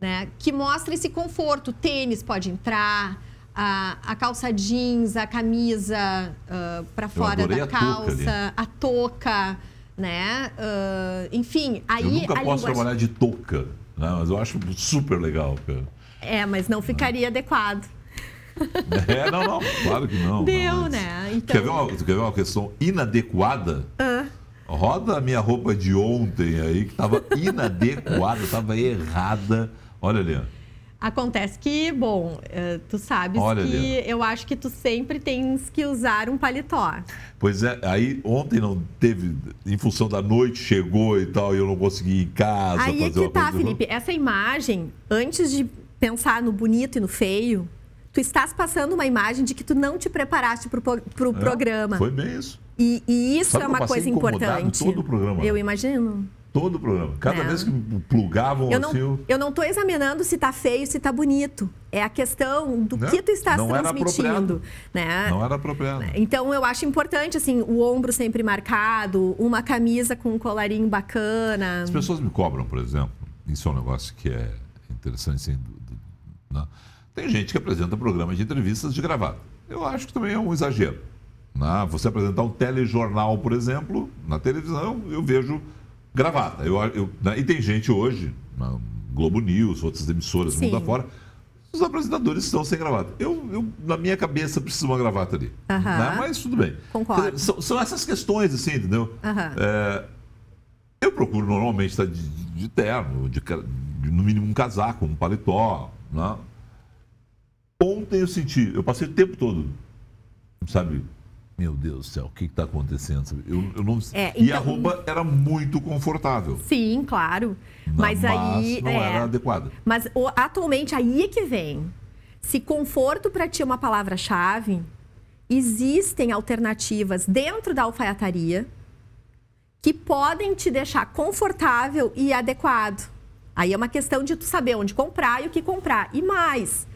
né? Que mostra esse conforto. O tênis pode entrar. A, a, calça jeans, a camisa uh, ah, para fora da a calça, touca a touca, né? Uh, enfim, aí. Eu nunca posso linguagem... trabalhar de touca. Né? Mas eu acho super legal, cara. É, mas não ficaria é. adequado. É, não, não, claro que não. Deu, não, né? Então... Quer, ver uma, quer ver uma questão inadequada? Roda a minha roupa de ontem aí, que estava inadequada, estava errada. Olha ali, ó. Acontece que, bom, eh, tu sabes Olha, que eu acho que tu sempre tens que usar um paletó. Pois é, aí ontem não teve, em função da noite chegou e tal, e eu não consegui ir em casa. Aí é fazer é que uma tá, coisa... Felipe, essa imagem, antes de pensar no bonito e no feio, tu estás passando uma imagem de que tu não te preparaste para o pro, pro é, programa. Foi bem isso. E, e isso Sabe é uma coisa importante. Todo o programa. Né? Eu imagino todo o programa. Cada vez que plugavam eu não, Eu não estou examinando se está feio, se está bonito. É a questão do não, né? que tu estás não transmitindo. Era né? Não era apropriado. Né? Então, eu acho importante, assim, o ombro sempre marcado, uma camisa com um colarinho bacana. As pessoas me cobram, por exemplo, isso é um negócio que é interessante, assim, do, do, tem gente que apresenta programas de entrevistas de gravado. Eu acho que também é um exagero. Né? Você apresentar um telejornal, por exemplo, na televisão, eu vejo gravata. Eu, eu, né? E tem gente hoje, na Globo News, outras emissoras, Sim. mundo afora, os apresentadores estão sem gravata. Eu, eu, na minha cabeça, preciso de uma gravata ali. Uh -huh. né? Mas tudo bem. Concordo. São, são essas questões, assim, entendeu? Uh -huh. é, eu procuro normalmente estar tá de, de terno, de, de, no mínimo um casaco, um paletó. Né? Ontem eu senti, eu passei o tempo todo, sabe, meu Deus do céu, o que está acontecendo? Eu, eu não... É, então... E a então, roupa hum. era muito confortável. Sim, claro. mas, mas, aí. Não é... era adequada. Mas o, atualmente aí é que vem. Se conforto para ti é uma palavra-chave, existem alternativas dentro da alfaiataria que podem te deixar confortável e adequado. Aí é uma questão de tu saber onde comprar e o que comprar. E mais,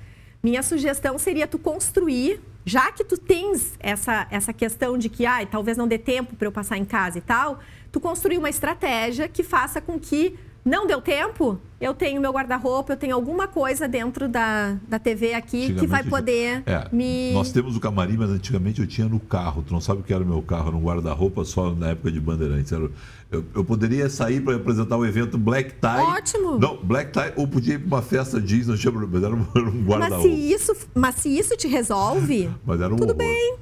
minha sugestão seria tu construir já que tu tens essa, essa questão de que, ai, ah, talvez não dê tempo para eu passar em casa e tal, tu construir uma estratégia que faça com que não deu tempo, eu tenho meu guarda-roupa, eu tenho alguma coisa dentro da, da TV aqui que vai poder é, me. Nós temos o camarim, mas antigamente eu tinha no carro. Tu não sabe o que era o meu carro? Era um guarda-roupa só na época de Bandeirantes. Era eu, eu poderia sair para apresentar o um evento Black Tie. Ótimo! Não, Black Tie, ou podia ir para uma festa jeans, não tinha problema, era um, [laughs] guarda-roupa. Mas, se isso, mas se isso te resolve, mas era um tudo horror. bem.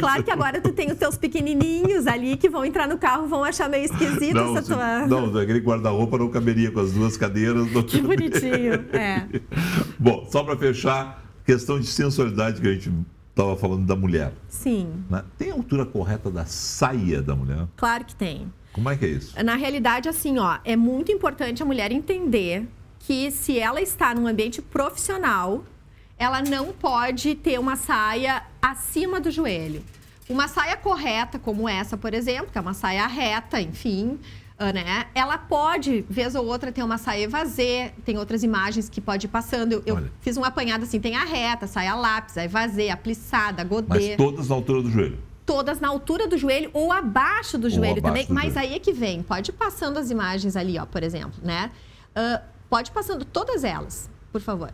claro que agora tu tem os teus pequenininhos ali que vão entrar no carro, vão achar meio esquisito não, essa se, tua... Não, aquele guarda-roupa não caberia com as duas cadeiras. [laughs] que caberia. bonitinho, é. [laughs] Bom, só para fechar, questão de sensualidade que a gente estava falando da mulher. Sim. Né? Tem a altura correta da saia da mulher? Claro que tem. Como é que é isso? Na realidade, assim, ó, é muito importante a mulher entender que se ela está num ambiente profissional, ela não pode ter uma saia acima do joelho. Uma saia correta, como essa, por exemplo, que é uma saia reta, enfim, ah, né? Ela pode, vez ou outra, ter uma saia evasê, tem outras imagens que pode ir passando. Eu, eu fiz um apanhado assim, tem a reta, saia lápis, a evasê, a plissada, a godê. Mas todas na altura do joelho? todas na altura do joelho ou abaixo do ou joelho abaixo também. Do mas joelho. aí é que vem. Pode ir passando as imagens ali, ó, por exemplo, né? Uh, pode ir passando todas elas, por favor.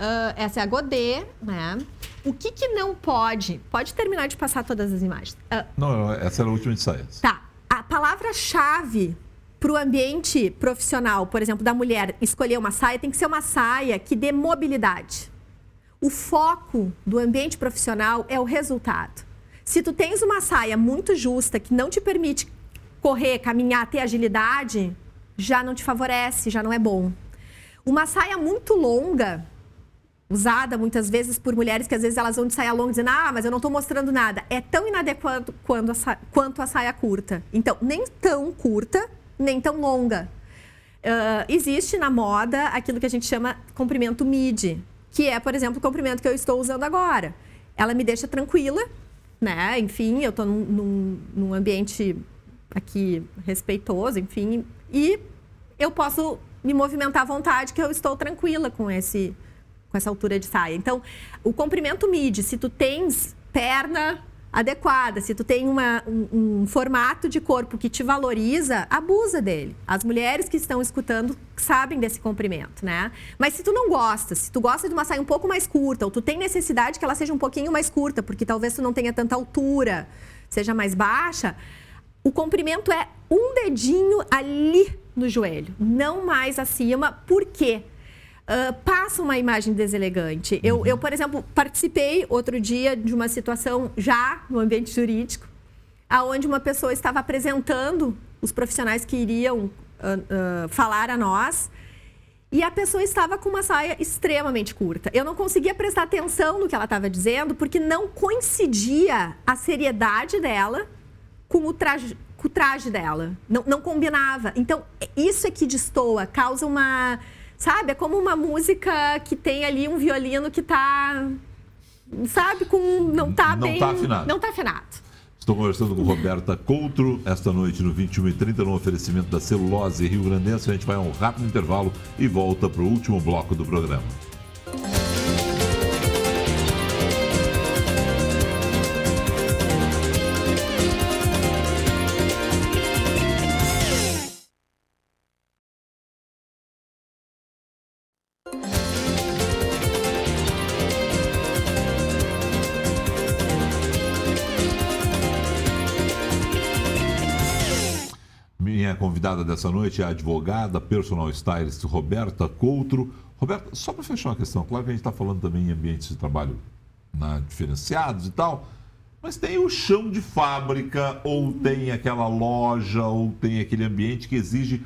Uh, essa é a Godet, né? O que, que não pode? Pode terminar de passar todas as imagens. Uh, não, essa era é a última de saia. Tá. A palavra-chave para o ambiente profissional, por exemplo, da mulher escolher uma saia, tem que ser uma saia que dê mobilidade. O foco do ambiente profissional é o resultado. Se tu tens uma saia muito justa que não te permite correr, caminhar, ter agilidade, já não te favorece, já não é bom. Uma saia muito longa, usada muitas vezes por mulheres que às vezes elas vão de saia longa dizendo, ah, mas eu não estou mostrando nada. É tão inadequado quanto a, saia, quanto a saia curta. Então, nem tão curta, nem tão longa. Uh, existe na moda aquilo que a gente chama comprimento midi, que é, por exemplo, o comprimento que eu estou usando agora. Ela me deixa tranquila, né? Enfim, eu estou num, num, num ambiente aqui respeitoso, enfim, e eu posso me movimentar à vontade, que eu estou tranquila com esse com essa altura de saia. Então, o comprimento mide, se tu tens perna adequada, se tu tem uma, um, um, formato de corpo que te valoriza, abusa dele. As mulheres que estão escutando sabem desse comprimento, né? Mas se tu não gosta, se tu gosta de uma saia um pouco mais curta, ou tu tem necessidade que ela seja um pouquinho mais curta, porque talvez tu não tenha tanta altura, seja mais baixa, o comprimento é um dedinho ali no joelho, não mais acima. Por quê? Ah, passa uma imagem deselegante. Eu, uhum. eu, por exemplo, participei outro dia de uma situação já no ambiente jurídico, aonde uma pessoa estava apresentando os profissionais que iriam uh, uh, falar a nós e a pessoa estava com uma saia extremamente curta. Eu não conseguia prestar atenção no que ela estava dizendo porque não coincidia a seriedade dela com o traje, com o traje dela. Não, não combinava. Então, isso é que destoa, causa uma Sabe? É como uma música que tem ali um violino que tá. Sabe? Com, não tá não bem. Tá afinado. Não tá afinado. Estou conversando com Roberta Coutro esta noite no 21 e 30 no oferecimento da Celulose Rio Grandense. A gente vai a um rápido intervalo e volta para o último bloco do programa. convidada dessa noite é a advogada personal stylist Roberta Coutro. Roberta, só para fechar uma questão, claro que a gente está falando também em ambientes de trabalho né, diferenciados e tal, mas tem o chão de fábrica, ou tem aquela loja, ou tem aquele ambiente que exige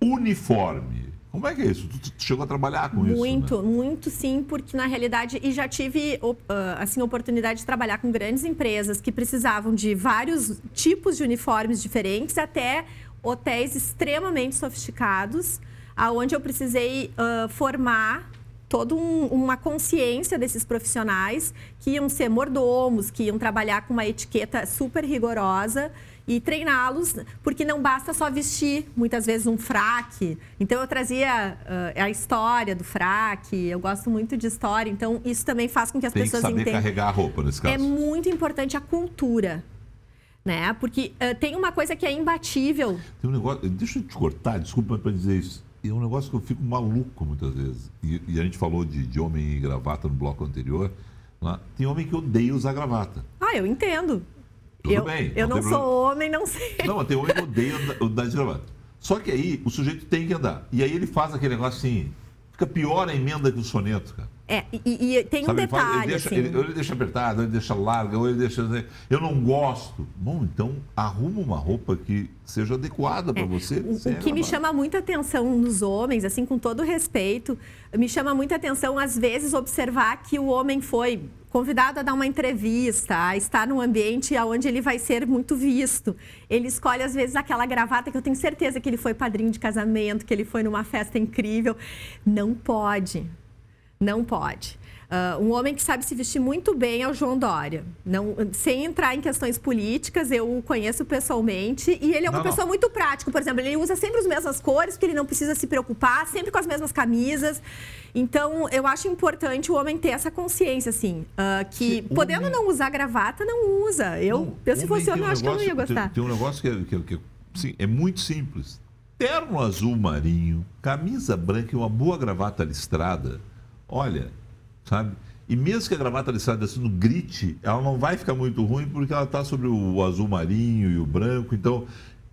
uniforme. Como é que é isso? Tu, chegou a trabalhar com né? muito, isso? Muito, né? muito sim, porque na realidade e já tive ah, assim oportunidade de trabalhar com grandes empresas que precisavam de vários tipos de uniformes diferentes, até hotéis extremamente sofisticados, aonde eu precisei uh, formar toda um, uma consciência desses profissionais que iam ser mordomos, que iam trabalhar com uma etiqueta super rigorosa e treiná-los, porque não basta só vestir, muitas vezes, um fraque. Então, eu trazia uh, a história do fraque, eu gosto muito de história, então isso também faz com que as Tem pessoas entendam. Tem que saber entendam. carregar a roupa, nesse é caso. É muito importante a cultura né? Porque uh, tem uma coisa que é imbatível. Tem um negócio, deixa eu te cortar, desculpa para dizer isso. É um negócio que eu fico maluco muitas vezes. E, e a gente falou de, de, homem e gravata no bloco anterior. Lá. Tem homem que odeia usar gravata. Ah, eu entendo. Tudo eu, bem. Eu não, não sou homem, não sei. Não, mas tem homem que odeia andar de gravata. Só que aí o sujeito tem que andar. E aí ele faz aquele negócio assim. Fica pior a emenda que o soneto, cara. É, e, e tem Sabe, um detalhe. Ele, deixa, assim... ele, ou ele deixa apertado, ou ele deixa larga, ou ele deixa. Eu não gosto. Bom, então arruma uma roupa que seja adequada para é, você. O, o é que me chama muita atenção nos homens, assim, com todo respeito, me chama muita atenção, às vezes, observar que o homem foi convidado a dar uma entrevista, a estar num ambiente onde ele vai ser muito visto. Ele escolhe, às vezes, aquela gravata que eu tenho certeza que ele foi padrinho de casamento, que ele foi numa festa incrível. Não pode. Não pode. Uh, um homem que sabe se vestir muito bem é o João Dória. Não, sem entrar em questões políticas, eu o conheço pessoalmente e ele é uma não, pessoa não. muito prática. Por exemplo, ele usa sempre as mesmas cores, porque ele não precisa se preocupar, sempre com as mesmas camisas. Então, eu acho importante o homem ter essa consciência, assim, uh, que, que podendo homem... não usar gravata, não usa. Eu, não, eu se fosse homem, eu acho negócio, que eu não ia gostar. Tem, tem um negócio que, é, que, é, que é, sim, é muito simples. Terno azul marinho, camisa branca e uma boa gravata listrada olha, sabe? E mesmo que a gravata listrada assim, no grite, ela não vai ficar muito ruim porque ela está sobre o azul marinho e o branco. Então,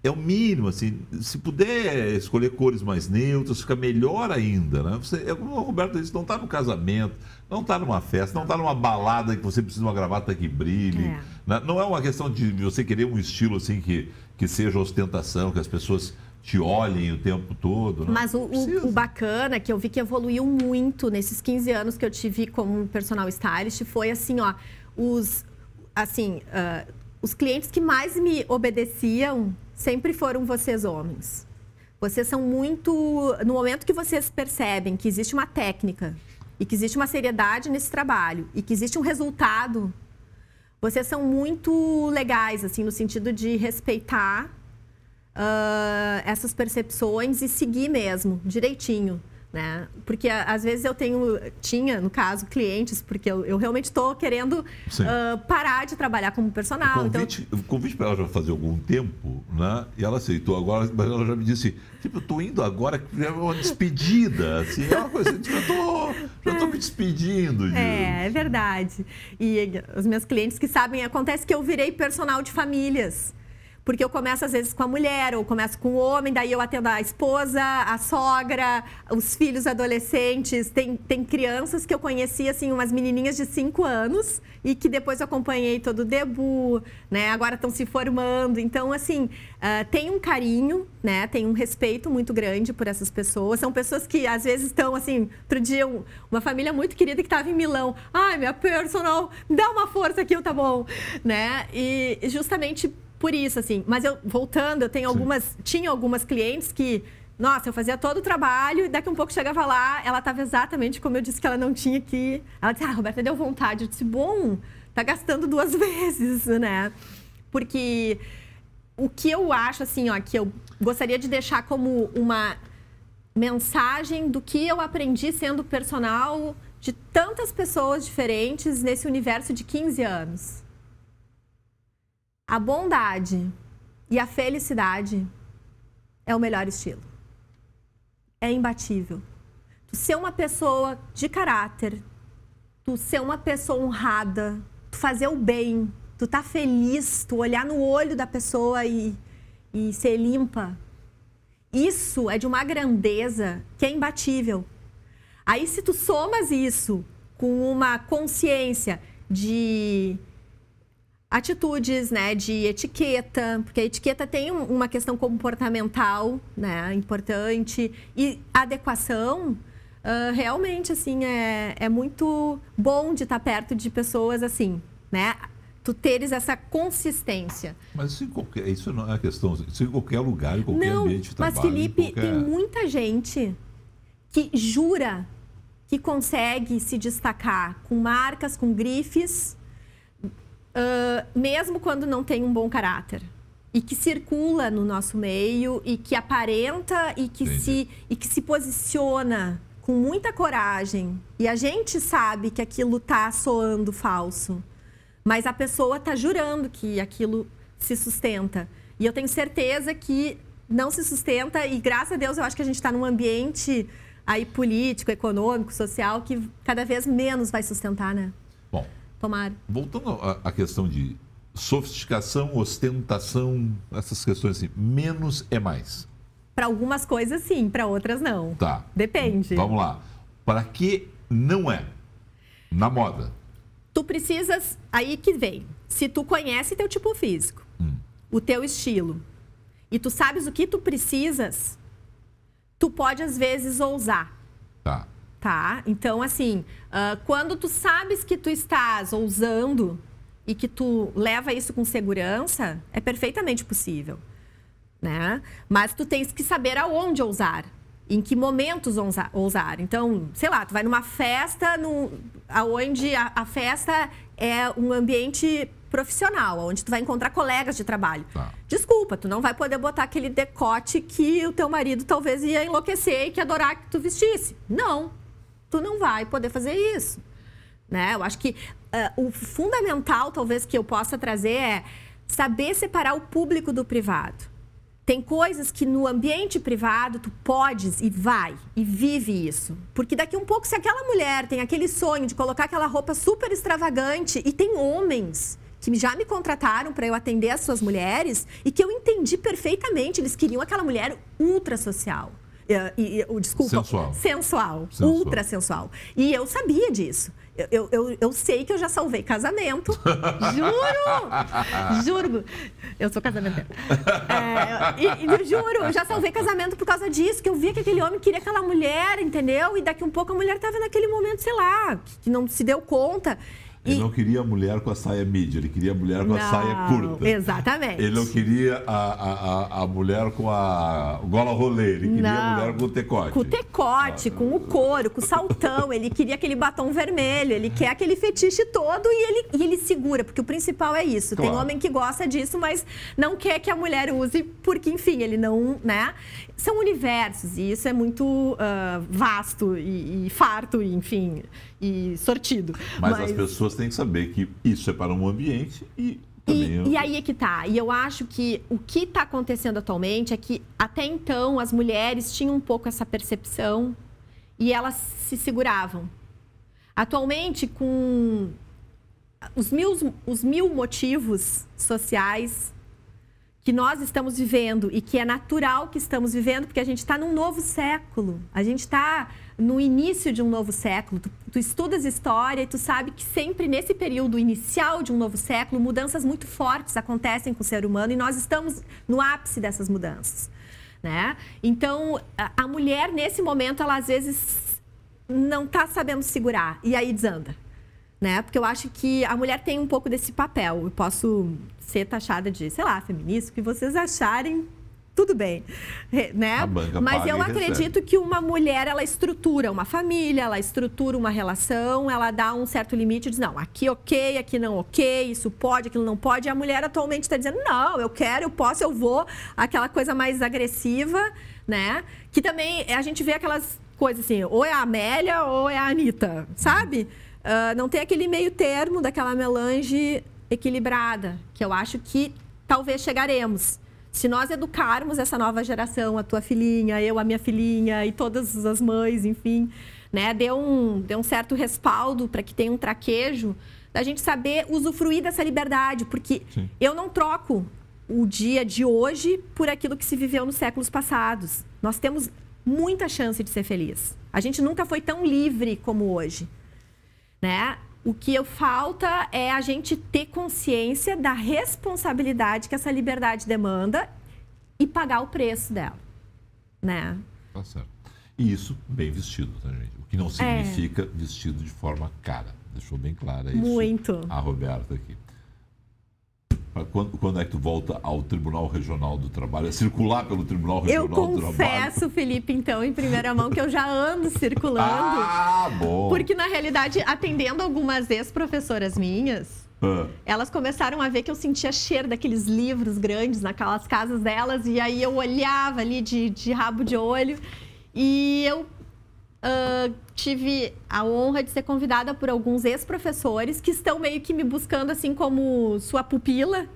é o mínimo, assim. Se puder escolher cores mais neutras, fica melhor ainda, né? Você, é como o Roberto disse, não está no casamento, não está numa festa, não está numa balada que você precisa de uma gravata que brilhe. É. Né? Não é uma questão de você querer um estilo, assim, que, que seja ostentação, que as pessoas te olhem o tempo todo. Né? Mas o, o, o, bacana é que eu vi que evoluiu muito nesses 15 anos que eu tive como personal stylist foi assim, ó, os assim, uh, os clientes que mais me obedeciam sempre foram vocês homens. Vocês são muito no momento que vocês percebem que existe uma técnica e que existe uma seriedade nesse trabalho e que existe um resultado, vocês são muito legais assim no sentido de respeitar uh, essas percepções e seguir mesmo, direitinho. Né? Porque às vezes eu tenho, tinha, no caso, clientes, porque eu, eu realmente estou querendo uh, parar de trabalhar como personal. Então o convite, então... convite para ela já fazer algum tempo, né? E ela aceitou agora, mas ela já me disse, tipo, eu estou indo agora, que é uma despedida, assim, é uma coisa, assim, estou já tô me despedindo. É, é verdade. E os meus clientes que sabem, acontece que eu virei personal de famílias. Porque eu começo, às vezes, com a mulher, ou começo com o homem, daí eu atendo a esposa, a sogra, os filhos adolescentes. Tem, tem crianças que eu conheci, assim, umas menininhas de 5 anos e que depois eu acompanhei todo o debut, né? Agora estão se formando. Então, assim, uh, tem um carinho, né? Tem um respeito muito grande por essas pessoas. São pessoas que, às vezes, estão, assim... Outro dia, um, uma família muito querida que estava em Milão. Ai, minha personal, dá uma força aqui, tá bom, né? E justamente por isso, assim. Mas eu, voltando, eu tenho algumas. Tinha algumas clientes que. Nossa, eu fazia todo o trabalho e daqui um pouco chegava lá, ela estava exatamente como eu disse que ela não tinha que. Ela disse, ah, Roberta, deu vontade. Eu disse, bom, tá gastando duas [laughs] vezes, né? Porque o que eu acho, assim, ó, que eu gostaria de deixar como uma mensagem do que eu aprendi sendo personal de tantas pessoas diferentes nesse universo de 15 anos. A bondade e a felicidade é o melhor estilo. É imbatível. Tu ser uma pessoa de caráter, tu ser uma pessoa honrada, tu fazer o bem, tu tá feliz, tu olhar no olho da pessoa e, e ser limpa. Isso é de uma grandeza que é imbatível. Aí, se tu somas isso com uma consciência de atitudes, né, de etiqueta, porque a etiqueta tem uma questão comportamental, né, importante e adequação. Uh, realmente, assim, é, é muito bom de estar perto de pessoas assim, né? tu teres essa consistência. Mas isso, qualquer, isso não é questão, isso em qualquer lugar, em qualquer não, ambiente de trabalho. Mas, Felipe, qualquer... tem muita gente que jura que consegue se destacar com marcas, com grifes, uh, mesmo quando não tem um bom caráter e que circula no nosso meio e que aparenta e que, Entendi. se, e que se posiciona com muita coragem. E a gente sabe que aquilo tá soando falso, mas a pessoa tá jurando que aquilo se sustenta. E eu tenho certeza que não se sustenta e graças a Deus eu acho que a gente está num ambiente aí político, econômico, social que cada vez menos vai sustentar, né? Bom, Tomara. Voltando à questão de sofisticação, ostentação, essas questões assim, menos é mais. Para algumas coisas sim, para outras não. Tá. Depende. Vamos lá. Para que não é? Na moda. Tu precisas, aí que vem. Se tu conhece teu tipo físico, hum. o teu estilo, e tu sabes o que tu precisas, tu pode às vezes ousar. Tá tá? Então, assim, uh, quando tu sabes que tu estás ousando e que tu leva isso com segurança, é perfeitamente possível, né? Mas tu tens que saber aonde ousar, em que momentos ousar. Então, sei lá, tu vai numa festa, no, aonde a, a festa é um ambiente profissional, onde tu vai encontrar colegas de trabalho. Tá. Desculpa, tu não vai poder botar aquele decote que o teu marido talvez ia enlouquecer e que adorar que tu vestisse. Não, tu não vai poder fazer isso. Né? Eu acho que uh, o fundamental, talvez, que eu possa trazer é saber separar o público do privado. Tem coisas que no ambiente privado tu podes e vai e vive isso. Porque daqui um pouco, se aquela mulher tem aquele sonho de colocar aquela roupa super extravagante e tem homens que já me contrataram para eu atender as suas mulheres e que eu entendi perfeitamente, eles queriam aquela mulher ultra social. É, e, e, desculpa, sensual. sensual, sensual. ultra sensual. E eu sabia disso. Eu, eu, eu, sei que eu já salvei casamento. [laughs] juro! juro! Eu sou casamento. É, eu, juro, eu já salvei casamento por causa disso, que eu via que aquele homem queria aquela mulher, entendeu? E daqui um pouco a mulher estava naquele momento, sei lá, que não se deu conta. Ele e... não queria a mulher com a saia mídia, ele queria a mulher com a saia curta. Exatamente. Ele não queria a, a, a, mulher com a gola rolê, ele queria não. a mulher com o tecote. Com o tecote, ah. com o couro, com o saltão, ele queria aquele batom vermelho, ele quer aquele fetiche todo e ele, e ele segura, porque o principal é isso. Claro. Tem homem que gosta disso, mas não quer que a mulher use, porque, enfim, ele não, né? São universos e isso é muito uh, vasto e, e farto, e, enfim, e sortido. Mas, Mas as pessoas têm que saber que isso é para um ambiente e e, é e, aí é que tá. E eu acho que o que está acontecendo atualmente é que até então as mulheres tinham um pouco essa percepção e elas se seguravam. Atualmente, com os mil, os mil motivos sociais que nós estamos vivendo e que é natural que estamos vivendo, porque a gente está num novo século. A gente está no início de um novo século. Tu, tu, estudas história e tu sabe que sempre nesse período inicial de um novo século, mudanças muito fortes acontecem com o ser humano e nós estamos no ápice dessas mudanças. Né? Então, a, a mulher, nesse momento, ela às vezes não está sabendo segurar e aí desanda. Né? Porque eu acho que a mulher tem um pouco desse papel. Eu posso ser taxada de, sei lá, feminista, o que vocês acharem tudo bem, né? Mas eu acredito que uma mulher ela estrutura uma família, ela estrutura uma relação, ela dá um certo limite, diz não, aqui ok, aqui não ok, isso pode, aquilo não pode. E a mulher atualmente está dizendo não, eu quero, eu posso, eu vou, aquela coisa mais agressiva, né? Que também a gente vê aquelas coisas assim, ou é a Amélia ou é a Anitta, sabe? Uh, não tem aquele meio termo daquela melange equilibrada, que eu acho que talvez chegaremos se nós educarmos essa nova geração, a tua filhinha, eu, a minha filhinha e todas as mães, enfim, né, deu um, deu um certo respaldo para que tenha um traquejo da gente saber usufruir dessa liberdade, porque Sim. eu não troco o dia de hoje por aquilo que se viveu nos séculos passados. Nós temos muita chance de ser feliz. A gente nunca foi tão livre como hoje, né? O que eu falta é a gente ter consciência da responsabilidade que essa liberdade demanda e pagar o preço dela, né? Tá certo. E isso bem vestido, tá, gente? O que não é. significa é. vestido de forma cara. Deixou bem claro isso. Muito. A Roberta aqui. Quando, quando, é que tu volta ao Tribunal Regional do Trabalho? É circular pelo Tribunal Regional confesso, do Trabalho? Eu confesso, Felipe, então, em primeira mão, que eu já ando circulando. Ah, bom! Porque, na realidade, atendendo algumas ex-professoras minhas, ah. elas começaram a ver que eu sentia cheiro daqueles livros grandes naquelas casas delas, e aí eu olhava ali de, de rabo de olho, e eu... Uh, tive a honra de ser convidada por alguns ex-professores que estão meio que me buscando assim como sua pupila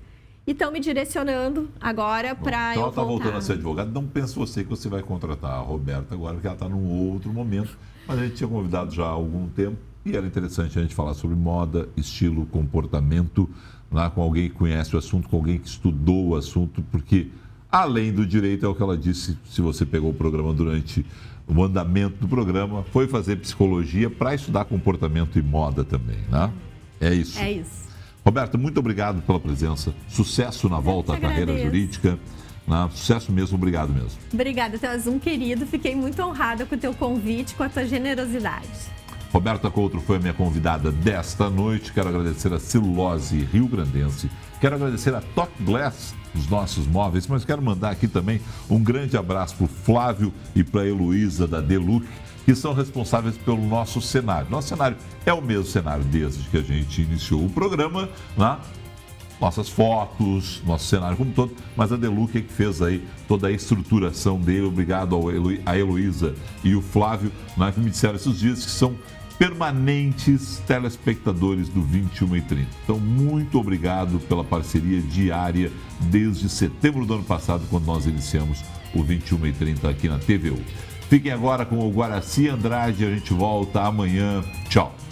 e estão me direcionando agora para então ela está voltando a ser advogada. Não penso você que você vai contratar a Roberta agora, porque ela está num outro momento. Mas a gente tinha convidado já há algum tempo e era interessante a gente falar sobre moda, estilo, comportamento, lá né, com alguém que conhece o assunto, com alguém que estudou o assunto, porque além do direito é o que ela disse. Se você pegou o programa durante o andamento do programa, foi fazer psicologia para estudar comportamento e moda também, né? É isso. É isso. Roberto, muito obrigado pela presença. Sucesso na volta à carreira jurídica. Né? Sucesso mesmo, obrigado mesmo. Obrigada, tu azul um querido. Fiquei muito honrada com o teu convite, com a tua generosidade. Roberta Coutro foi a minha convidada desta noite. Quero agradecer a Celulose Rio Grandense Quero agradecer a Top Glass, os nossos móveis, mas quero mandar aqui também um grande abraço para o Flávio e para a Heloísa da Deluc, que são responsáveis pelo nosso cenário. Nosso cenário é o mesmo cenário desde que a gente iniciou o programa, né? nossas fotos, nosso cenário como todo, mas a Deluca é que fez aí toda a estruturação dele. Obrigado ao Helu, a Heloísa e o Flávio, né, que me disseram esses dias que são permanentes telespectadores do 21 e 30. Então, muito obrigado pela parceria diária desde setembro do ano passado, quando nós iniciamos o 21 e 30 aqui na TVU. Fiquem agora com o Guaraci Andrade, a gente volta amanhã. Tchau.